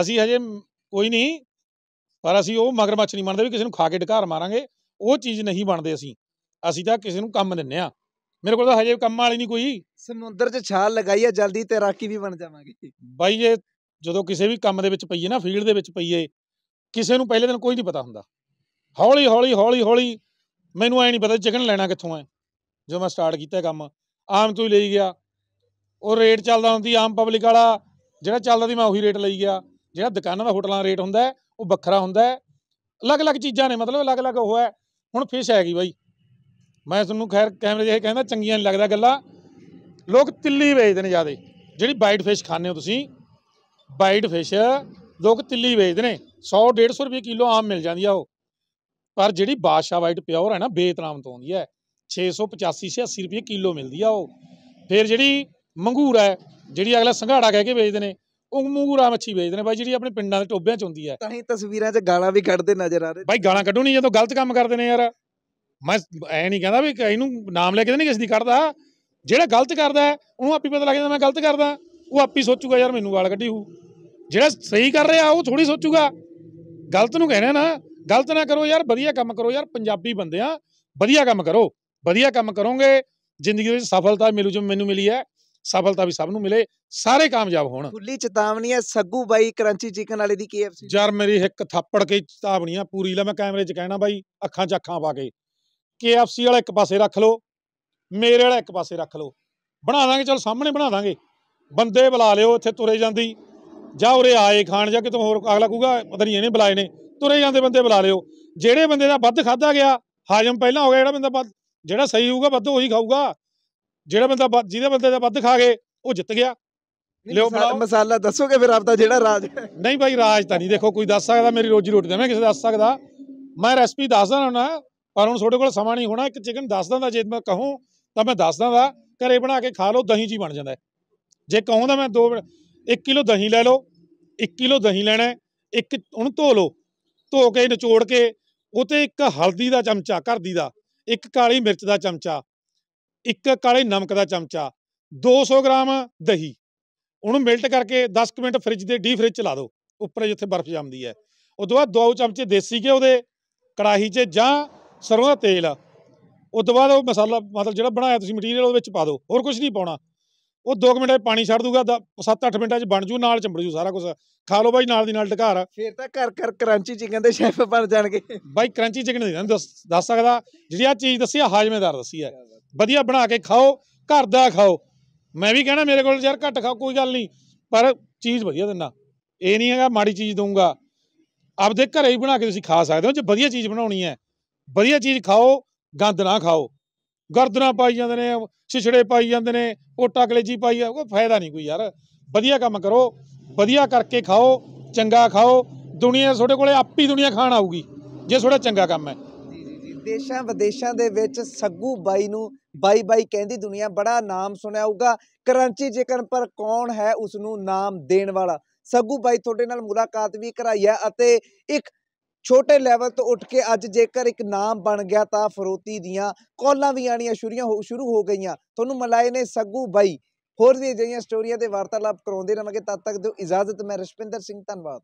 Speaker 1: ਅਸੀਂ ਹਜੇ ਕੋਈ ਨਹੀਂ ਪਰ ਅਸੀਂ ਉਹ ਮਗਰਮੱਛ ਨਹੀਂ ਮੰਨਦੇ ਵੀ ਕਿਸੇ ਨੂੰ ਖਾ ਕੇ ਢਕਾਰ ਮਾਰਾਂਗੇ ਉਹ ਚੀਜ਼ ਨਹੀਂ ਬਣਦੇ ਅਸੀਂ ਅਸੀਂ ਤਾਂ ਕਿਸੇ ਨੂੰ ਕੰਮ ਦਿੰਨੇ ਆ ਮੇਰੇ ਕੋਲ ਤਾਂ ਹਜੇ ਕੰਮ ਵਾਲੀ ਨਹੀਂ ਕੋਈ ਸਮੁੰਦਰ 'ਚ ਛਾਲ ਲਗਾਈ ਆ ਜਲਦੀ ਤੈਰਾਕੀ ਵੀ ਬਣ ਜਾਵਾਂਗੇ ਬਾਈ ਜੇ ਜਦੋਂ ਕਿਸੇ ਵੀ ਕੰਮ ਦੇ ਵਿੱਚ ਪਈਏ ਨਾ ਫੀਲਡ ਦੇ ਵਿੱਚ ਪਈਏ ਕਿਸੇ ਨੂੰ ਪਹਿਲੇ ਦਿਨ ਕੋਈ ਨਹੀਂ ਪਤਾ ਹੁੰਦਾ ਹੌਲੀ ਹੌਲੀ ਹੌਲੀ ਹੌਲੀ ਮੈਨੂੰ ਐ ਨਹੀਂ ਪਤਾ ਚਿਕਨ ਲੈਣਾ ਕਿੱਥੋਂ ਐ ਜਦੋਂ ਮੈਂ ਸਟਾਰਟ ਕੀਤਾ ਕੰਮ ਆਮ ਤੋਂ ਹੀ ਲਈ ਗਿਆ ਉਹ ਰੇਟ ਚੱਲਦਾ ਹੁੰਦੀ ਆਮ ਪਬਲਿਕ ਵਾਲਾ ਜਿਹੜਾ ਚੱਲਦਾ ਦੀ ਮੈਂ ਉਹੀ ਰੇਟ ਲਈ ਗਿਆ ਜਿਹੜਾ ਦੁਕਾਨਾਂ ਦਾ ਹੋਟਲਾਂ ਰੇਟ ਹੁੰਦਾ ਉਹ ਵੱਖਰਾ ਹੁੰਦਾ ਅਲੱਗ-ਅਲੱਗ ਚੀਜ਼ਾਂ ਨੇ ਮਤਲਬ ਅਲੱਗ-ਅਲੱਗ ਉਹ ਹੈ ਹੁਣ ਫਿਸ਼ ਗਈ ਬਾਈ ਮੈਂ ਤੁਹਾਨੂੰ ਖੈਰ ਕੈਮਰੇ ਜਿਹੇ ਕਹਿੰਦਾ ਚੰਗੀਆਂ ਨਹੀਂ ਲੱਗਦਾ ਗੱਲਾਂ ਲੋਕ ਤਿੱਲੀ ਵੇਚਦੇ ਨੇ ਜਿਆਦੇ ਜਿਹੜੀ ਵਾਈਟ ਫਿਸ਼ ਖਾਣੇ ਹੋ ਤੁਸੀਂ ਵਾਈਟ ਫਿਸ਼ ਲੋਕ ਤਿੱਲੀ ਵੇਚਦੇ ਨੇ 100 150 ਰੁਪਏ ਕਿਲੋ ਆਮ ਮਿਲ ਜਾਂਦੀ ਆ ਉਹ ਪਰ ਜਿਹੜੀ ਬਾਦਸ਼ਾਹ ਵਾਈਟ ਪਿਓਰ ਹੈ ਨਾ ਬੇਤਰਾਮ ਤੋਂ ਆਉਂਦੀ ਹੈ 685 680 ਰੁਪਏ ਕਿਲੋ ਮਿਲਦੀ ਆ ਉਹ ਫਿਰ ਜਿਹੜੀ ਮੰਗੂਰ ਹੈ ਜਿਹੜੀ ਅਗਲਾ ਸੰਘਾੜਾ ਕਹਿ ਕੇ ਵੇਚਦੇ ਨੇ ਉਹ ਮੰਗੂਰਾ ਮੱਛੀ ਵੇਚਦੇ ਨੇ ਬਾਈ ਜਿਹੜੀ ਆਪਣੇ ਪਿੰਡਾਂ ਦੇ ਟੋਬਿਆਂ ਚ ਹੁੰਦੀ ਹੈ ਤਾਂ ਹੀ ਤਸਵੀਰਾਂ 'ਚ ਗਾਲਾਂ ਵੀ ਕੱਢਦੇ ਨਜ਼ਰ ਆ ਰਹੇ ਬਾਈ ਗਾਲਾਂ ਕੱਢੋ ਨਹੀਂ ਜਦੋਂ ਗਲਤ ਕੰਮ ਕਰਦੇ ਨੇ ਯਾਰ ਮੈਂ ਐ ਨਹੀਂ ਕਹਿੰਦਾ ਵੀ ਇਹਨੂੰ ਨਾਮ ਲੈ ਕੇ ਨਹੀਂ ਕਿਸੇ ਦੀ ਕੱਢਦਾ ਜਿਹੜਾ ਗਲਤ ਕਰਦਾ ਉਹਨੂੰ ਆਪੀ ਪਤਾ ਲੱਗ ਜਾਂਦਾ ਮੈਂ ਗਲਤ ਕਰਦਾ ਉਹ ਆਪੀ ਸੋਚੂਗਾ ਯਾਰ ਮੈਨੂੰ ਗਾਲ ਕੱਢੀ ਹੋ ਜਿਹੜਾ ਸਹੀ ਕਰ ਰਿਹਾ ਉਹ ਥੋੜੀ ਸੋਚੂਗਾ ਗਲਤ ਨੂੰ ਰਿਹਾ ਨਾ ਗਲਤ ਨਾ ਕਰੋ ਯਾਰ ਵਧੀਆ ਕੰਮ ਕਰੋ ਯਾਰ ਪੰਜਾਬੀ ਬੰਦੇ ਆ ਵਧੀਆ ਕੰਮ ਕਰੋ ਵਧੀਆ ਕੰਮ ਕਰੋਗੇ ਜ਼ਿੰਦਗੀ ਵਿੱਚ ਸਫਲਤਾ ਮਿਲੂ ਜੋ ਮੈਨੂੰ ਮਿਲੀ ਹੈ ਸਫਲਤਾ ਵੀ ਸਭ ਨੂੰ ਮਿਲੇ ਸਾਰੇ ਕਾਮਯਾਬ ਹੋਣ ਖੁੱਲੀ ਚੇਤਾਵਨੀ ਹੈ ਸੱਗੂ ਬਾਈ ਕਰੰਚੀ ਚਿਕਨ ਵਾਲੇ ਦੀ KFC ਯਾਰ ਮੇਰੀ ਇੱਕ ਥਾਪੜ ਕੇ ਚੇਤਾਵਨੀ ਆ ਪੂਰੀ ਲਾ ਮੈਂ ਕੈਮਰੇ 'ਚ ਕਹਿਣਾ ਬਾਈ ਅੱਖਾਂ 'ਚ ਅੱਖਾਂ ਪਾ ਕੇ KFC ਵਾਲਾ ਇੱਕ ਪਾਸੇ ਰੱਖ ਲਓ ਮੇਰੇ ਵਾਲਾ ਇੱਕ ਪਾਸੇ ਰੱਖ ਲਓ ਬਣਾ ਦਾਂਗੇ ਚਲ ਸਾਹਮਣੇ ਬਣਾ ਦਾਂਗੇ ਬੰਦੇ ਬੁਲਾ ਲਿਓ ਇੱਥੇ ਤੁਰੇ ਜਾਂਦੀ ਜਾਂ ਉਰੇ ਆਏ ਖਾਣ ਜਾਂ ਕਿਤੇ ਹੋਰ ਅਗਲਾ ਕਹੂਗਾ ਪਤਾ ਨਹੀਂ ਇਹਨੇ ਬੁਲਾਏ ਨੇ ਤੁਰੇ ਜਾਂਦੇ ਬੰਦੇ ਬੁਲਾ ਲਿਓ ਜਿਹੜੇ ਬੰਦੇ ਦਾ ਵੱਧ ਖਾਦਾ ਗਿਆ ਹਾਜਮ ਪਹਿਲਾਂ ਹੋ ਗਿਆ ਜਿਹੜਾ ਬੰਦਾ ਵੱਧ ਜਿਹੜਾ ਸਹੀ ਹੋਊਗਾ ਵੱਧ ਉਹੀ ਖਾਊਗਾ ਜਿਹੜਾ ਬੰਦਾ ਜਿਹਦੇ ਬੰਦੇ ਦਾ ਵੱਧ ਖਾ ਗਏ ਉਹ ਜਿੱਤ ਗਿਆ ਲਿਓ ਮਸਾਲਾ ਦੱਸੋਗੇ ਫਿਰ ਆਪ ਦਾ ਜਿਹੜਾ ਰਾਜ ਨਹੀਂ ਭਾਈ ਰਾਜ ਤਾਂ ਨਹੀਂ ਦੇਖੋ ਕੋਈ ਦੱਸ ਸਕਦਾ ਮੇਰੀ ਰੋਜੀ ਰੋਟੀ ਦਾ ਮੈਂ ਕਿਸੇ ਦੱਸ ਸਕਦਾ ਮੈਂ ਰੈਸਪੀ ਦੱਸਦਾ ਹੁਣਾ ਪਰ ਹੁਣ ਤੁਹਾਡੇ ਕੋਲ ਸਮਾਂ ਨਹੀਂ ਹੋਣਾ ਇੱਕ ਚਿਕਨ ਦੱਸਦਾ ਦਾ ਜੇ ਮੈਂ ਕਹੂੰ ਤਾਂ ਮੈਂ ਦੱਸਦਾ ਦਾ ਘਰੇ ਬਣਾ ਕੇ ਖਾ ਲਓ ਦਹੀਂ ਜੀ ਬਣ ਜਾਂਦਾ ਜੇ ਕਹੋ ਤਾਂ ਮੈਂ 2 1 ਕਿਲੋ ਦਹੀਂ ਲੈ ਲਓ 1 ਕਿਲੋ ਦਹੀਂ ਲੈਣਾ ਇੱਕ ਉਹਨੂੰ ਧੋ ਲਓ ਧੋ ਕੇ ਨਿਚੋੜ ਕੇ ਉਤੇ ਇੱਕ ਹਲਦੀ ਦਾ ਚਮਚਾ ਘਰਦੀ ਦਾ ਇੱਕ ਕਾਲੀ ਮਿਰਚ ਦਾ ਚਮਚਾ ਇੱਕ ਕਾਲੇ ਨਮਕ ਦਾ ਚਮਚਾ 200 ਗ੍ਰਾਮ ਦਹੀਂ ਉਹਨੂੰ ਮਿਲਟ ਕਰਕੇ 10 ਮਿੰਟ ਫ੍ਰਿਜ ਦੇ ਡੀ ਫ੍ਰਿਜ ਚ ਲਾ ਦਿਓ ਉੱਪਰ ਜਿੱਥੇ ਬਰਫ਼ ਜੰਮਦੀ ਹੈ ਉਦੋਂ ਬਾਅਦ ਦੋ ਚਮਚੇ ਦੇਸੀ ਘਿਓ ਦੇ ਕੜਾਹੀ 'ਚ ਜਾਂ ਸਰੋਂ ਦਾ ਤੇਲ ਉਸ ਤੋਂ ਬਾਅਦ ਉਹ ਮਸਾਲਾ ਮਤਲਬ ਜਿਹੜਾ ਬਣਾਇਆ ਤੁਸੀਂ ਮਟੀਰੀਅਲ ਉਹਦੇ ਵਿੱਚ ਪਾ ਦਿਓ ਹੋਰ ਕੁਝ ਨਹੀਂ ਪਾਉਣਾ ਉਹ 2 ਮਿੰਟਾਂ 'ਚ ਪਾਣੀ ਛੱਡ ਦੂਗਾ 7-8 ਮਿੰਟਾਂ 'ਚ ਬਣ ਜੂ ਨਾਲ ਚੰਬੜ ਜੂ ਸਾਰਾ ਕੁਝ ਖਾ ਲਓ ਬਾਈ ਨਾਲ ਦੀ ਨਾਲ ਢਕਾਰ ਫੇਰ ਤਾਂ ਕਰ ਕਰ ਕਰੰਚੀ ਚਿਕਨ ਦੇ ਸ਼ੈਫ ਬਣ ਜਾਣਗੇ ਬਾਈ ਕਰੰਚੀ ਚਿਕਨ ਨਹੀਂ ਦੱਸ ਸਕਦਾ ਜਿਹੜੀ ਆ ਚੀਜ਼ ਦੱਸੀ ਆ ਹਾਜ਼ਮੇਦਾਰ ਦੱਸੀ ਆ ਵਧੀਆ ਬਣਾ ਕੇ ਖਾਓ ਘਰ ਦਾ ਖਾਓ ਮੈਂ ਵੀ ਕਹਿਣਾ ਮੇਰੇ ਕੋਲ ਯਾਰ ਘੱਟ ਖਾਓ ਕੋਈ ਗੱਲ ਨਹੀਂ ਪਰ ਚੀਜ਼ ਵਧੀਆ ਦਿੰਦਾ ਇਹ ਨਹੀਂ ਹੈਗਾ ਮਾੜੀ ਚੀਜ਼ ਦਊਗਾ ਆਪਦੇ ਘਰੇ ਹੀ ਬਣਾ ਕੇ ਤੁਸੀਂ ਖਾ ਸਕਦੇ ਹੋ ਜੇ ਵਧੀਆ ਚੀਜ਼ ਬਣਾਉਣੀ ਹੈ ਵਧੀਆ ਚੀਜ਼ ਖਾਓ ਗੰਦ ਨਾ ਖਾਓ ਗਰਦਨਾ ਪਾਈ ਜਾਂਦੇ ਨੇ ਛਿਛੜੇ ਪਾਈ ਜਾਂਦੇ ਨੇ ਕੋਟਾ ਕਲੇਜੀ ਪਾਈ ਆ ਕੋਈ ਫਾਇਦਾ ਨਹੀਂ ਕੋਈ ਯਾਰ ਵਧੀਆ ਕੰਮ ਕਰੋ ਵਧੀਆ ਕਰਕੇ ਖਾਓ ਚੰਗਾ ਖਾਓ ਦੁਨੀਆ ਤੁਹਾਡੇ ਕੋਲੇ ਆਪੀ ਦੁਨੀਆ ਖਾਣ ਆਊਗੀ ਜੇ ਤੁਹਾਡਾ ਚੰਗਾ ਕੰਮ ਹੈ
Speaker 2: ਦੇਸ਼ਾਂ ਵਿਦੇਸ਼ਾਂ ਦੇ ਵਿੱਚ ਸੱਗੂ ਬਾਈ ਨੂੰ ਬਾਈ ਬਾਈ ਕਹਿੰਦੀ ਦੁਨੀਆ ਬੜਾ ਨਾਮ ਸੁਣਿਆ ਹੋਊਗਾ ਕਰਾਂਚੀ ਜੇਕਰ ਪਰ ਕੌਣ ਹੈ ਉਸ ਨੂੰ ਨਾਮ ਦੇਣ ਵਾਲਾ ਸੱਗੂ ਬਾਈ ਤੁਹਾਡੇ ਨਾਲ ਮੁਲਾਕਾਤ ਵੀ ਕਰਾਈ ਹੈ ਅਤੇ ਇੱਕ ਛੋਟੇ ਲੈਵਲ ਤੋਂ ਉੱਠ ਕੇ ਅੱਜ ਜੇਕਰ ਇੱਕ ਨਾਮ ਬਣ ਗਿਆ ਤਾਂ ਫਰੋਤੀ ਦੀਆਂ ਕਾਲਾਂ ਵੀ ਆਣੀਆਂ ਸ਼ੁਰੂ ਹੋ ਗਈਆਂ ਤੁਹਾਨੂੰ ਮਲਾਏ ਨੇ ਸੱਗੂ ਬਾਈ ਹੋਰ ਵੀ ਅਜਿਹੀਆਂ ਸਟੋਰੀਆਂ ਤੇ ਵਾਰਤਾਲਾਪ ਕਰਾਉਂਦੇ ਰਹਾਂਗੇ ਤਦ ਤੱਕ ਦਿਓ ਇਜਾਜ਼ਤ ਮੈਂ ਰਸ਼ਪਿੰਦਰ ਸਿੰਘ ਧੰਨਵਾਦ